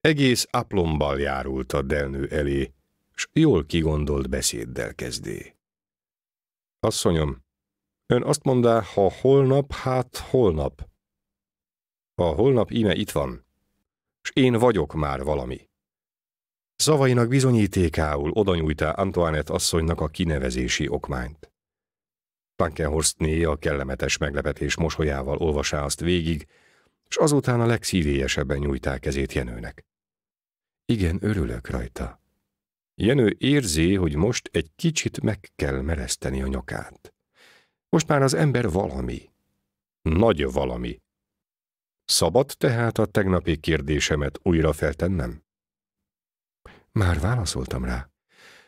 Speaker 1: Egész aplombal járult a delnő elé, s jól kigondolt beszéddel kezdé. Asszonyom, ön azt mondá, ha holnap, hát holnap. A holnap íme itt van, és én vagyok már valami. Szavainak bizonyítékául odanyújtá Antoinette asszonynak a kinevezési okmányt. né a kellemetes meglepetés mosolyával olvasá azt végig, és azután a legszívélyesebben nyújtá kezét Jenőnek. Igen, örülök rajta. Jenő érzi, hogy most egy kicsit meg kell mereszteni a nyakát. Most már az ember valami. Nagy valami. Szabad tehát a tegnapi kérdésemet újra feltennem? Már válaszoltam rá.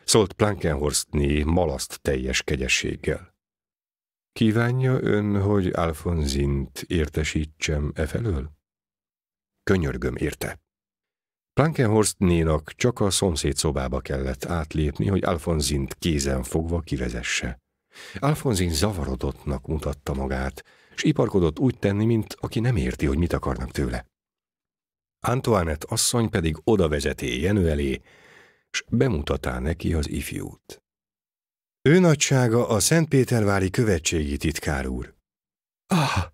Speaker 1: Szólt Plankenhorstné malaszt teljes kegyességgel. Kívánja ön, hogy Alfonzint értesítsem e felől? Könyörgöm érte. Plankenhorst nénak csak a szomszéd szobába kellett átlépni, hogy Alfonzint kézen fogva kivezesse. Alfonzin zavarodottnak mutatta magát, és iparkodott úgy tenni, mint aki nem érti, hogy mit akarnak tőle. Antoinette asszony pedig oda vezeté Jenő elé, s bemutatá neki az ifjút. Ő nagysága a Szentpétervári követségi titkár úr. Ah,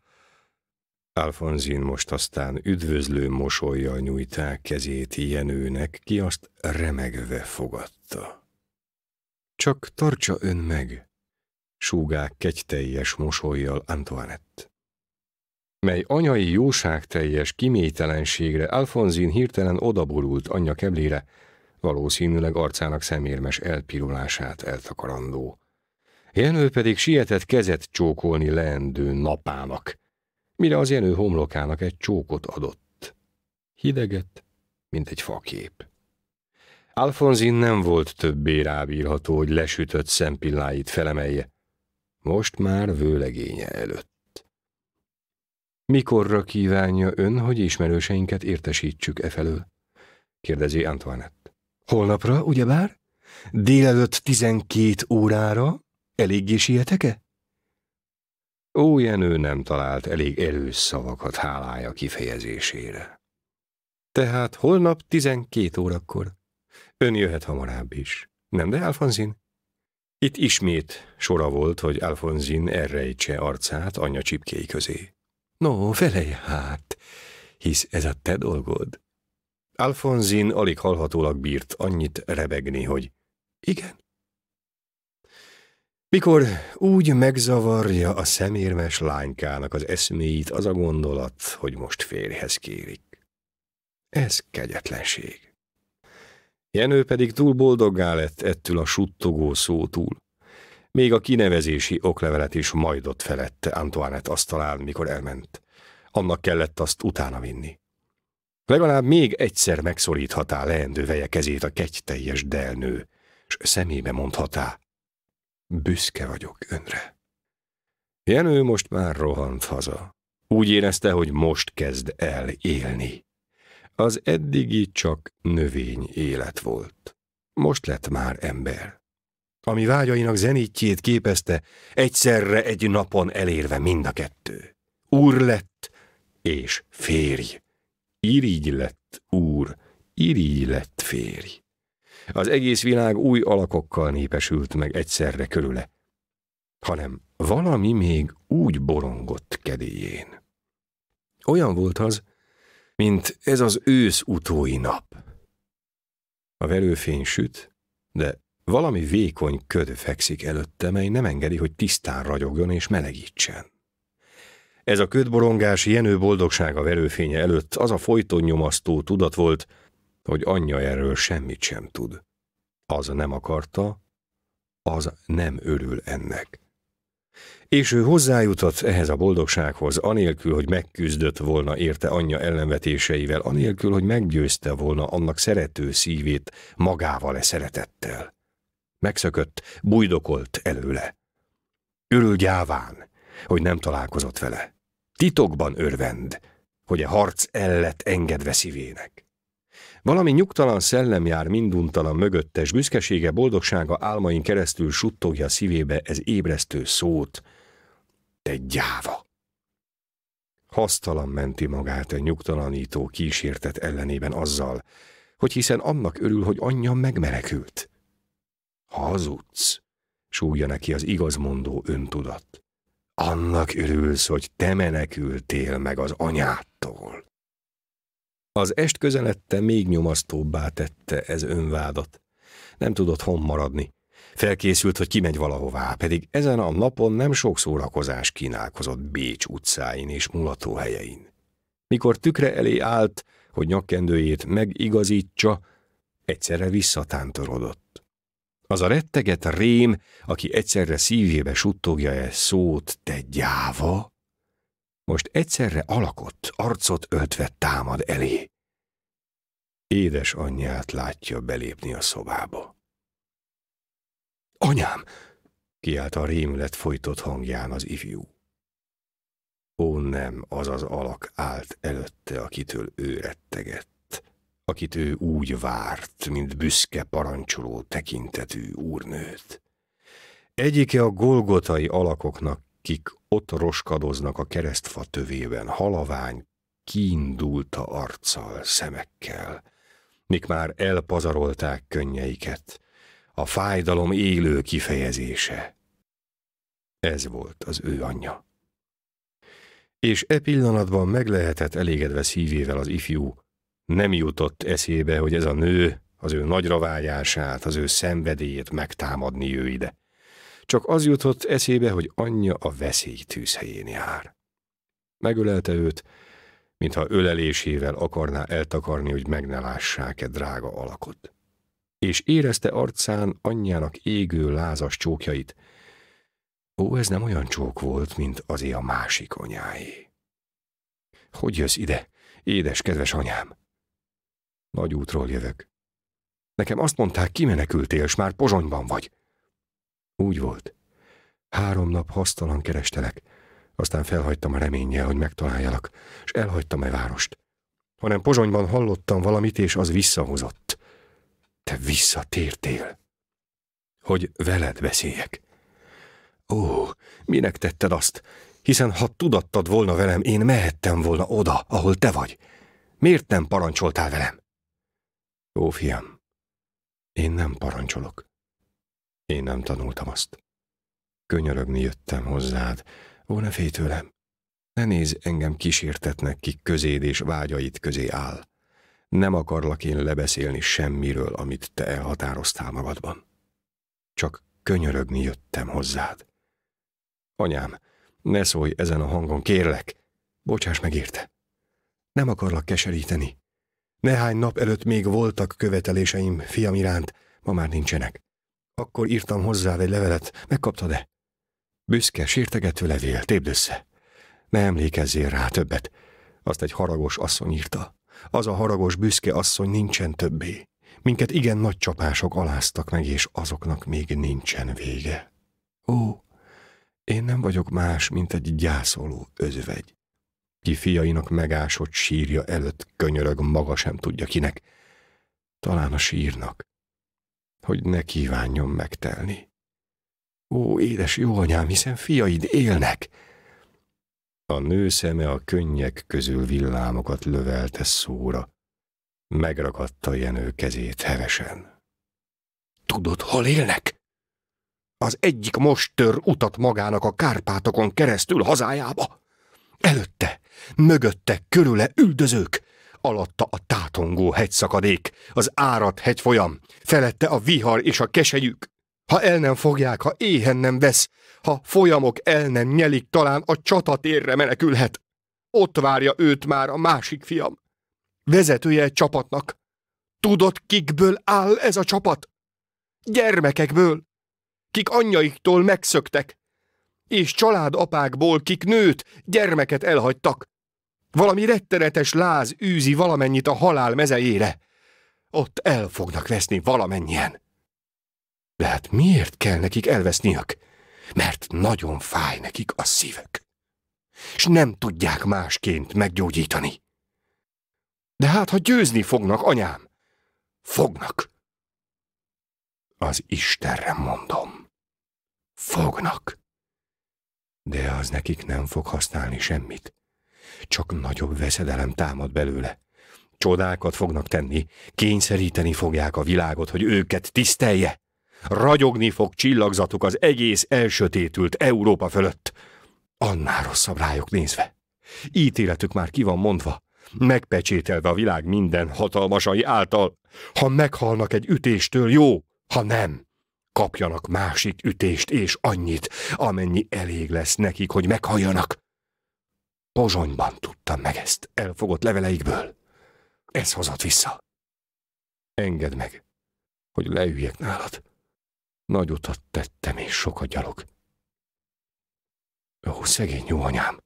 Speaker 1: Alfonzin most aztán üdvözlő mosolyjal nyújtá kezét ilyenőnek, ki azt remegve fogadta. Csak tartsa ön meg, súgák kegyteljes mosolyjal Antoinette. Mely anyai teljes kimételenségre Alfonzin hirtelen odaborult anyja keblére, valószínűleg arcának szemérmes elpirulását eltakarandó. Jenő pedig sietett kezet csókolni leendő napának – mire az jenő homlokának egy csókot adott. Hideget, mint egy fakép. Alfonzin nem volt többé rábírható, hogy lesütött szempilláit felemelje. Most már vőlegénye előtt. Mikorra kívánja ön, hogy ismerőseinket értesítsük e felől? kérdezi Antoinette. Holnapra, ugyebár? Délelőtt tizenkét órára? Eléggé sietek-e? Jenő nem talált elég erős szavakat hálája kifejezésére. Tehát holnap 12 órakor. Ön jöhet hamarabb is. Nem de, Alfonzin? Itt ismét sora volt, hogy Alfonzin elrejtse arcát anya csipkéi közé. No, felej hát, hisz ez a te dolgod. Alfonzin alig hallhatólag bírt annyit rebegni, hogy igen, mikor úgy megzavarja a szemérmes lánykának az eszméit az a gondolat, hogy most férhez kérik. Ez kegyetlenség. Jenő pedig túl boldoggá lett ettől a suttogó szótól. Még a kinevezési oklevelet is majdott felette Antoinette asztalán, mikor elment. Annak kellett azt utána vinni. Legalább még egyszer megszoríthatá leendő veje kezét a kegyteljes delnő, s szemébe mondhatá – Büszke vagyok önre. Jenő most már rohant haza. Úgy érezte, hogy most kezd el élni. Az eddigi csak növény élet volt. Most lett már ember. Ami vágyainak zenítjét képezte, egyszerre egy napon elérve mind a kettő. Úr lett és férj. Irigy lett úr, irigy lett férj. Az egész világ új alakokkal népesült meg egyszerre körüle, hanem valami még úgy borongott kedélyén. Olyan volt az, mint ez az ősz utói nap. A velőfény süt, de valami vékony köd fekszik előtte, mely nem engedi, hogy tisztán ragyogjon és melegítsen. Ez a ködborongás Jenő boldogsága verőfénye előtt az a folyton nyomasztó tudat volt, hogy anyja erről semmit sem tud. Az nem akarta, az nem örül ennek. És ő hozzájutott ehhez a boldogsághoz, anélkül, hogy megküzdött volna érte anyja ellenvetéseivel, anélkül, hogy meggyőzte volna annak szerető szívét magával e szeretettel. Megszökött, bujdokolt előle. Örül gyáván, hogy nem találkozott vele. Titokban örvend, hogy a harc el engedve szívének. Valami nyugtalan szellem jár minduntalan mögöttes büszkesége, boldogsága álmain keresztül suttogja szívébe ez ébresztő szót. Te gyáva! Hasztalan menti magát a nyugtalanító kísértet ellenében azzal, hogy hiszen annak örül, hogy anyja megmenekült. Hazudsz, súlya neki az igazmondó öntudat. Annak örülsz, hogy te menekültél meg az anyádtól. Az est közeledte még nyomasztóbbá tette ez önvádat. Nem tudott hon maradni. Felkészült, hogy kimegy valahová, pedig ezen a napon nem sok szórakozás kínálkozott Bécs utcáin és mulatóhelyein. Mikor tükre elé állt, hogy nyakkendőjét megigazítsa, egyszerre visszatántorodott. Az a retteget rém, aki egyszerre szívébe suttogja e szót, te gyáva, most egyszerre alakot, arcot öltve támad elé. Édes anyját látja belépni a szobába. Anyám! kiált a rémület folytott hangján az ifjú. Ó nem, az az alak állt előtte, akitől ő rettegett, akit ő úgy várt, mint büszke parancsoló tekintetű úrnőt. Egyike a golgotai alakoknak kik ott roskadoznak a keresztfa tövében, halavány, kiindulta arccal, szemekkel, mik már elpazarolták könnyeiket, a fájdalom élő kifejezése. Ez volt az ő anyja. És e pillanatban meg lehetett elégedve szívével az ifjú, nem jutott eszébe, hogy ez a nő az ő nagyra vágyását, az ő szenvedélyét megtámadni ő ide. Csak az jutott eszébe, hogy anyja a veszély tűzhelyén jár. Megölelte őt, mintha ölelésével akarná eltakarni, hogy meg ne lássák-e drága alakot. És érezte arcán anyjának égő lázas csókjait. Ó, ez nem olyan csók volt, mint azé a másik anyáé. Hogy jössz ide, édes kedves anyám? Nagy útról jövök. Nekem azt mondták, kimenekültél, és már Pozsonyban vagy. Úgy volt. Három nap hasztalan kerestelek, aztán felhagytam a reménnyel, hogy megtaláljalak, és elhagytam a várost. Hanem Pozsonyban hallottam valamit, és az visszahozott. Te visszatértél. Hogy veled beszéljek. Ó, minek tetted azt? Hiszen ha tudattad volna velem, én mehettem volna oda, ahol te vagy. Miért nem parancsoltál velem? Ó, fiam, én nem parancsolok. Én nem tanultam azt. Könyörögni jöttem hozzád, ó ne félj tőlem. Ne nézz engem kísértetnek, ki közéd és vágyait közé áll. Nem akarlak én lebeszélni semmiről, amit te elhatároztál magadban. Csak könyörögni jöttem hozzád. Anyám, ne szólj ezen a hangon, kérlek! Bocsáss meg érte! Nem akarlak keseríteni. Nehány nap előtt még voltak követeléseim fiam iránt, ma már nincsenek. Akkor írtam hozzá egy levelet. Megkaptad-e? Büszke, sértegető levél, tépd össze. Ne emlékezzél rá többet. Azt egy haragos asszony írta. Az a haragos, büszke asszony nincsen többé. Minket igen nagy csapások aláztak meg, és azoknak még nincsen vége. Ó, én nem vagyok más, mint egy gyászoló özvegy. Ki fiainak megásott sírja előtt könyörög maga sem tudja kinek. Talán a sírnak hogy ne kívánjon megtelni. Ó, édes jó anyám, hiszen fiaid élnek! A nő szeme a könnyek közül villámokat lövelte szóra. Megragadta Jenő kezét hevesen. Tudod, hol élnek? Az egyik most tör utat magának a Kárpátokon keresztül hazájába. Előtte, mögötte, körüle üldözők, alatta a tátongó hegyszakadék, az árat hegyfolyam, felette a vihar és a kesejük. Ha el nem fogják, ha éhen nem vesz, ha folyamok el nem nyelik, talán a csatatérre menekülhet. Ott várja őt már a másik fiam. Vezetője egy csapatnak. Tudod, kikből áll ez a csapat? Gyermekekből, kik anyjaiktól megszöktek, és családapákból, kik nőt, gyermeket elhagytak, valami rettenetes láz űzi valamennyit a halál mezejére. Ott el fognak veszni valamennyien. De hát miért kell nekik elveszniük? Mert nagyon fáj nekik a szívek. És nem tudják másként meggyógyítani. De hát, ha győzni fognak, anyám, fognak. Az Istenre mondom, fognak. De az nekik nem fog használni semmit csak nagyobb veszedelem támad belőle. Csodákat fognak tenni, kényszeríteni fogják a világot, hogy őket tisztelje. Ragyogni fog csillagzatuk az egész elsötétült Európa fölött. Annál rosszabb rájuk nézve. Ítéletük már ki van mondva, megpecsételve a világ minden hatalmasai által. Ha meghalnak egy ütéstől, jó, ha nem kapjanak másik ütést és annyit, amennyi elég lesz nekik, hogy meghalljanak. Pozsonyban tudtam meg ezt, elfogott leveleikből. Ez hozott vissza. Engedd meg, hogy leüljek nálad. Nagy utat tettem, és sokat gyalog. Ó, szegény jó anyám!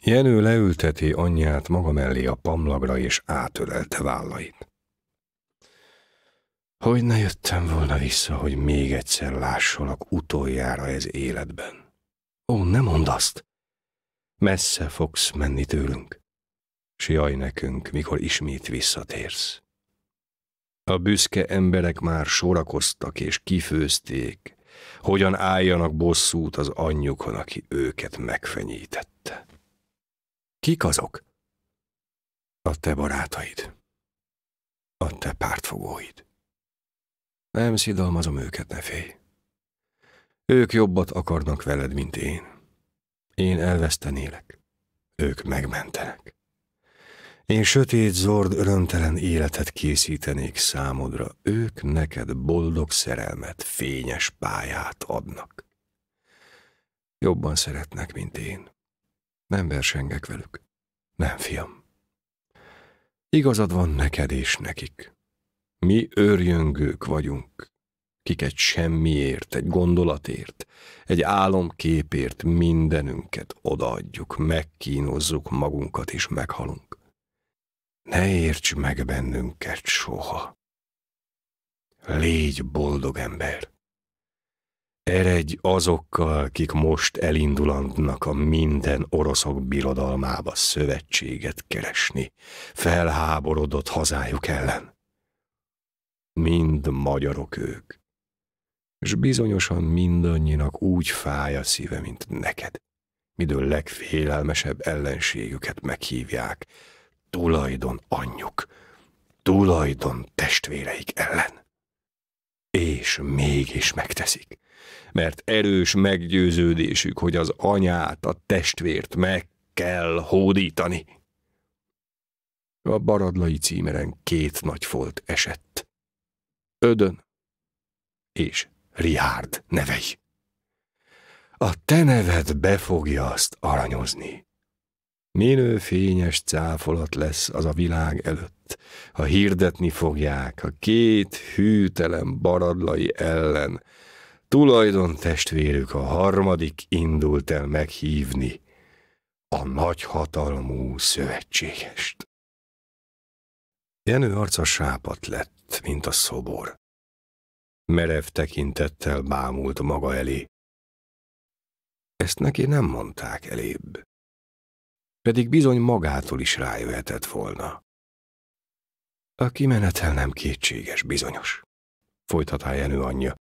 Speaker 1: Jenő leülteti anyját maga mellé a pamlagra, és átölelte vállait. Hogy ne jöttem volna vissza, hogy még egyszer lássalak utoljára ez életben. Ó, ne mondd azt! messze fogsz menni tőlünk, s jaj nekünk, mikor ismét visszatérsz. A büszke emberek már sorakoztak és kifőzték, hogyan álljanak bosszút az anyjukon, aki őket megfenyítette. Kik azok? A te barátaid. A te pártfogóid. Nem szidalmazom őket, ne félj. Ők jobbat akarnak veled, mint én. Én elvesztenélek, ők megmentenek. Én sötét, zord, örömtelen életet készítenék számodra, ők neked boldog szerelmet, fényes pályát adnak. Jobban szeretnek, mint én. Nem versengek velük. Nem, fiam. Igazad van neked és nekik. Mi őrjöngők vagyunk, akik egy semmiért, egy gondolatért, egy álomképért mindenünket odaadjuk, megkínozzuk magunkat és meghalunk. Ne érts meg bennünket soha. Légy boldog ember! Eredj azokkal, kik most elindulandnak a minden oroszok birodalmába szövetséget keresni, felháborodott hazájuk ellen. Mind magyarok ők és bizonyosan mindannyinak úgy fáj a szíve, mint neked. Midől legfélelmesebb ellenségüket meghívják. Tulajdon anyjuk, tulajdon testvéreik ellen. És mégis megteszik, mert erős meggyőződésük, hogy az anyát, a testvért meg kell hódítani. A baradlai címeren két nagy folt esett. Ödön és Richard nevei. A te neved befogja azt aranyozni. Minő fényes cáfolat lesz az a világ előtt, ha hirdetni fogják a két hűtelen baradlai ellen, tulajdon testvérük a harmadik indult el meghívni, a nagyhatalmú szövetségest. Jenő arca sápat lett, mint a szobor merev tekintettel bámult maga elé. Ezt neki nem mondták elébb. Pedig bizony magától is rájöhetett volna. A kimenetel nem kétséges, bizonyos, folytatá Jenő anyja,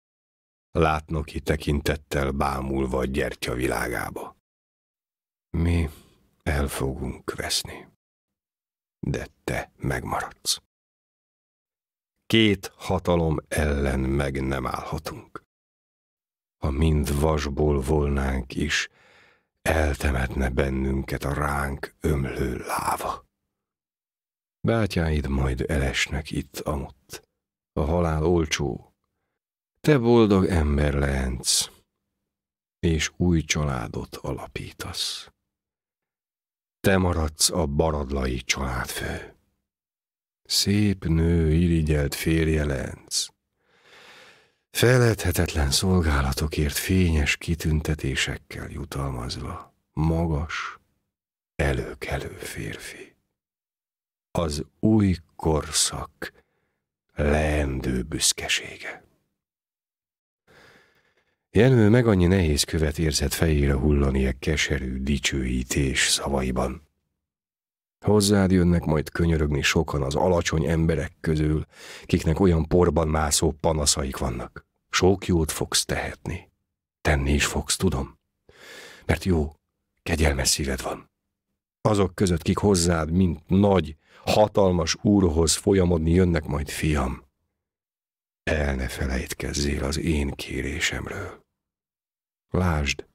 Speaker 1: látnoki tekintettel bámulva a gyertya világába. Mi el fogunk veszni, de te megmaradsz két hatalom ellen meg nem állhatunk. Ha mind vasból volnánk is, eltemetne bennünket a ránk ömlő láva. Bátyáid majd elesnek itt-amott. A halál olcsó. Te boldog ember lehetsz, és új családot alapítasz. Te maradsz a baradlai családfő. Szép nő irigyelt férje Lenc. Feledhetetlen szolgálatokért fényes kitüntetésekkel jutalmazva, magas, előkelő férfi. Az új korszak leendő büszkesége. Jenő meg annyi nehéz követ érzett fejére hullani a keserű dicsőítés szavaiban. Hozzád jönnek majd könyörögni sokan az alacsony emberek közül, kiknek olyan porban mászó panaszaik vannak. Sok jót fogsz tehetni. Tenni is fogsz, tudom. Mert jó, kegyelmes szíved van. Azok között, kik hozzád, mint nagy, hatalmas úrhoz folyamodni jönnek majd, fiam. El ne felejtkezzél az én kérésemről. Lásd,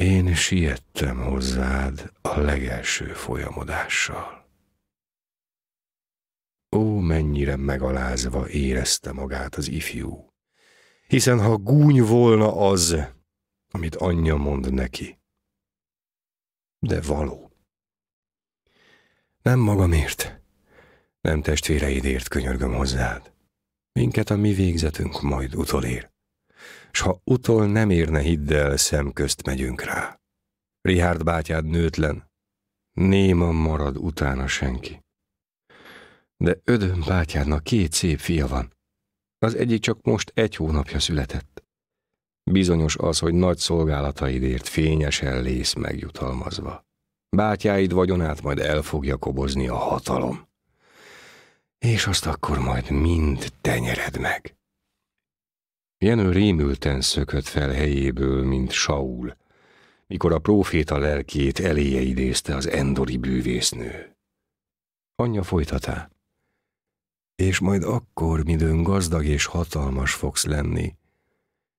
Speaker 1: én siettem hozzád a legelső folyamodással. Ó, mennyire megalázva érezte magát az ifjú, hiszen ha gúny volna az, amit anyja mond neki. De való. Nem magamért, nem testvéreidért könyörgöm hozzád. Minket a mi végzetünk majd utolér s ha utol nem érne hiddel szemközt megyünk rá. Richard bátyád nőtlen, néma marad utána senki. De ödön bátyádnak két szép fia van. Az egyik csak most egy hónapja született. Bizonyos az, hogy nagy szolgálataidért fényesen lész megjutalmazva. Bátyáid vagyonát majd el fogja kobozni a hatalom. És azt akkor majd mind tenyered meg. Jenő rémülten szökött fel helyéből, mint Saul, mikor a próféta lelkét eléje idézte az endori bűvésznő. Anyja folytatá. És majd akkor, midőn gazdag és hatalmas fogsz lenni,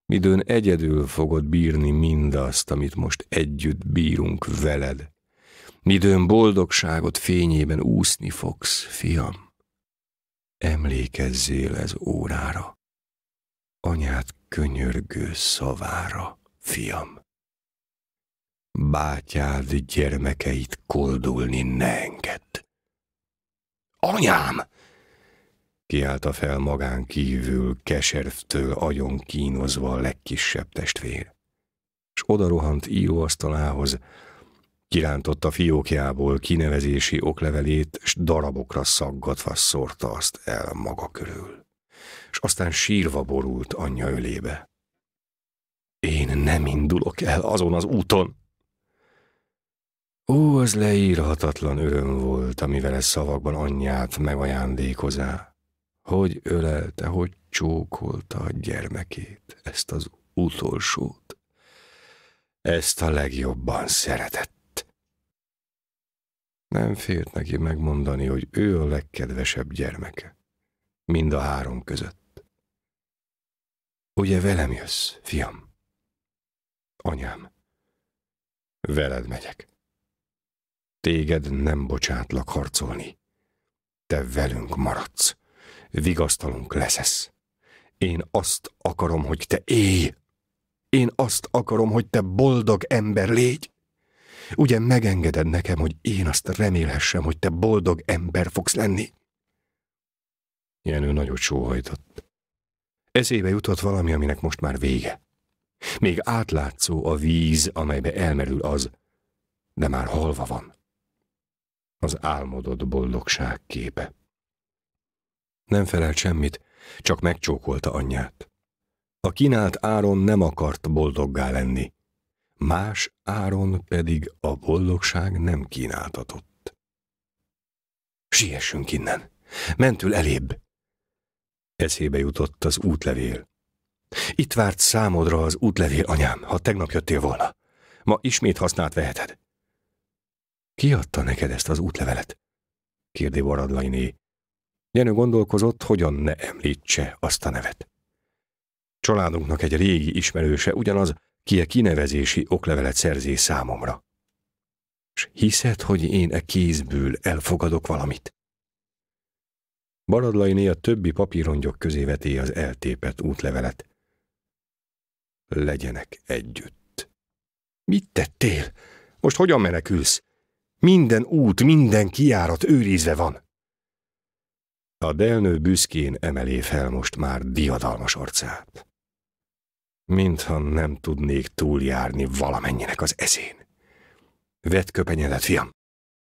Speaker 1: midőn egyedül fogod bírni mindazt, amit most együtt bírunk veled, midőn boldogságot fényében úszni fogsz, fiam. Emlékezzél ez órára anyád könyörgő szavára, fiam. Bátyád gyermekeit koldulni ne engedd. Anyám! kiálta fel magán kívül, keservtől agyon kínozva a legkisebb testvér. S odarohant íróasztalához, kirántotta fiókjából kinevezési oklevelét, s darabokra szaggatva szórta azt el maga körül és aztán sírva borult anyja ölébe. Én nem indulok el azon az úton. Ó, az leírhatatlan öröm volt, amivel ez szavakban anyját megajándékozá. Hogy ölelte, hogy csókolta a gyermekét, ezt az utolsót. Ezt a legjobban szeretett. Nem félt neki megmondani, hogy ő a legkedvesebb gyermeke. Mind a három között. Ugye velem jössz, fiam? Anyám. Veled megyek. Téged nem bocsátlak harcolni. Te velünk maradsz. Vigasztalunk leszesz. Én azt akarom, hogy te élj. Én azt akarom, hogy te boldog ember légy. Ugye megengeded nekem, hogy én azt remélhessem, hogy te boldog ember fogsz lenni? Jenő nagyot sóhajtott. Eszébe jutott valami, aminek most már vége. Még átlátszó a víz, amelybe elmerül az, de már halva van. Az álmodott boldogság képe. Nem felelt semmit, csak megcsókolta anyját. A kínált áron nem akart boldoggá lenni, más áron pedig a boldogság nem kínáltatott. Siessünk innen, mentül elébb, Eszébe jutott az útlevél. Itt várt számodra az útlevél, anyám, ha tegnap jöttél volna. Ma ismét használt veheted. Ki adta neked ezt az útlevelet? kérdi Varadlainé. Jenő gondolkozott, hogyan ne említse azt a nevet. Családunknak egy régi ismerőse ugyanaz, ki a kinevezési oklevelet szerzé számomra. S hiszed, hogy én e kézből elfogadok valamit? Baradlainé a többi papírongyok közé veti az eltépett útlevelet. Legyenek együtt. Mit tettél? Most hogyan menekülsz? Minden út, minden kiárat őrizve van. A delnő büszkén emelé fel most már diadalmas arcát. Mintha nem tudnék túljárni valamennyinek az eszén. Vedd köpenyedet, fiam!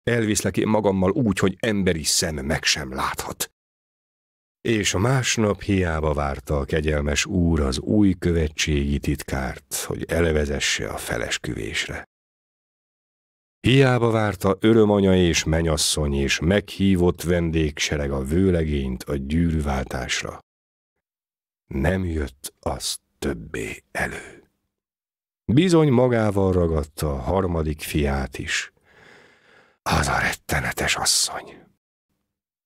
Speaker 1: Elviszlek én magammal úgy, hogy emberi szem meg sem láthat és másnap hiába várta a kegyelmes úr az új követségi titkárt, hogy elevezesse a felesküvésre. Hiába várta örömanya és menyasszony és meghívott vendégsereg a vőlegényt a gyűrűváltásra. Nem jött az többé elő. Bizony magával ragadta a harmadik fiát is. Az a rettenetes asszony!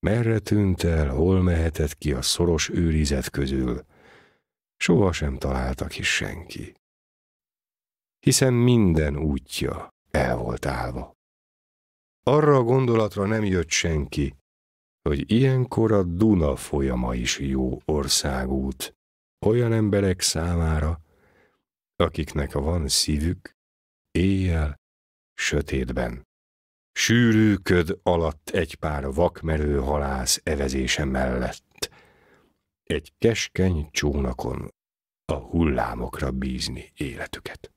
Speaker 1: Merre tűnt el, hol mehetett ki a szoros őrizet közül? Sohasem találtak is senki. Hiszen minden útja el volt állva. Arra a gondolatra nem jött senki, hogy ilyenkor a Duna folyama is jó országút olyan emberek számára, akiknek van szívük éjjel, sötétben sűrű köd alatt egy pár vakmerő halász evezése mellett. Egy keskeny csónakon a hullámokra bízni életüket.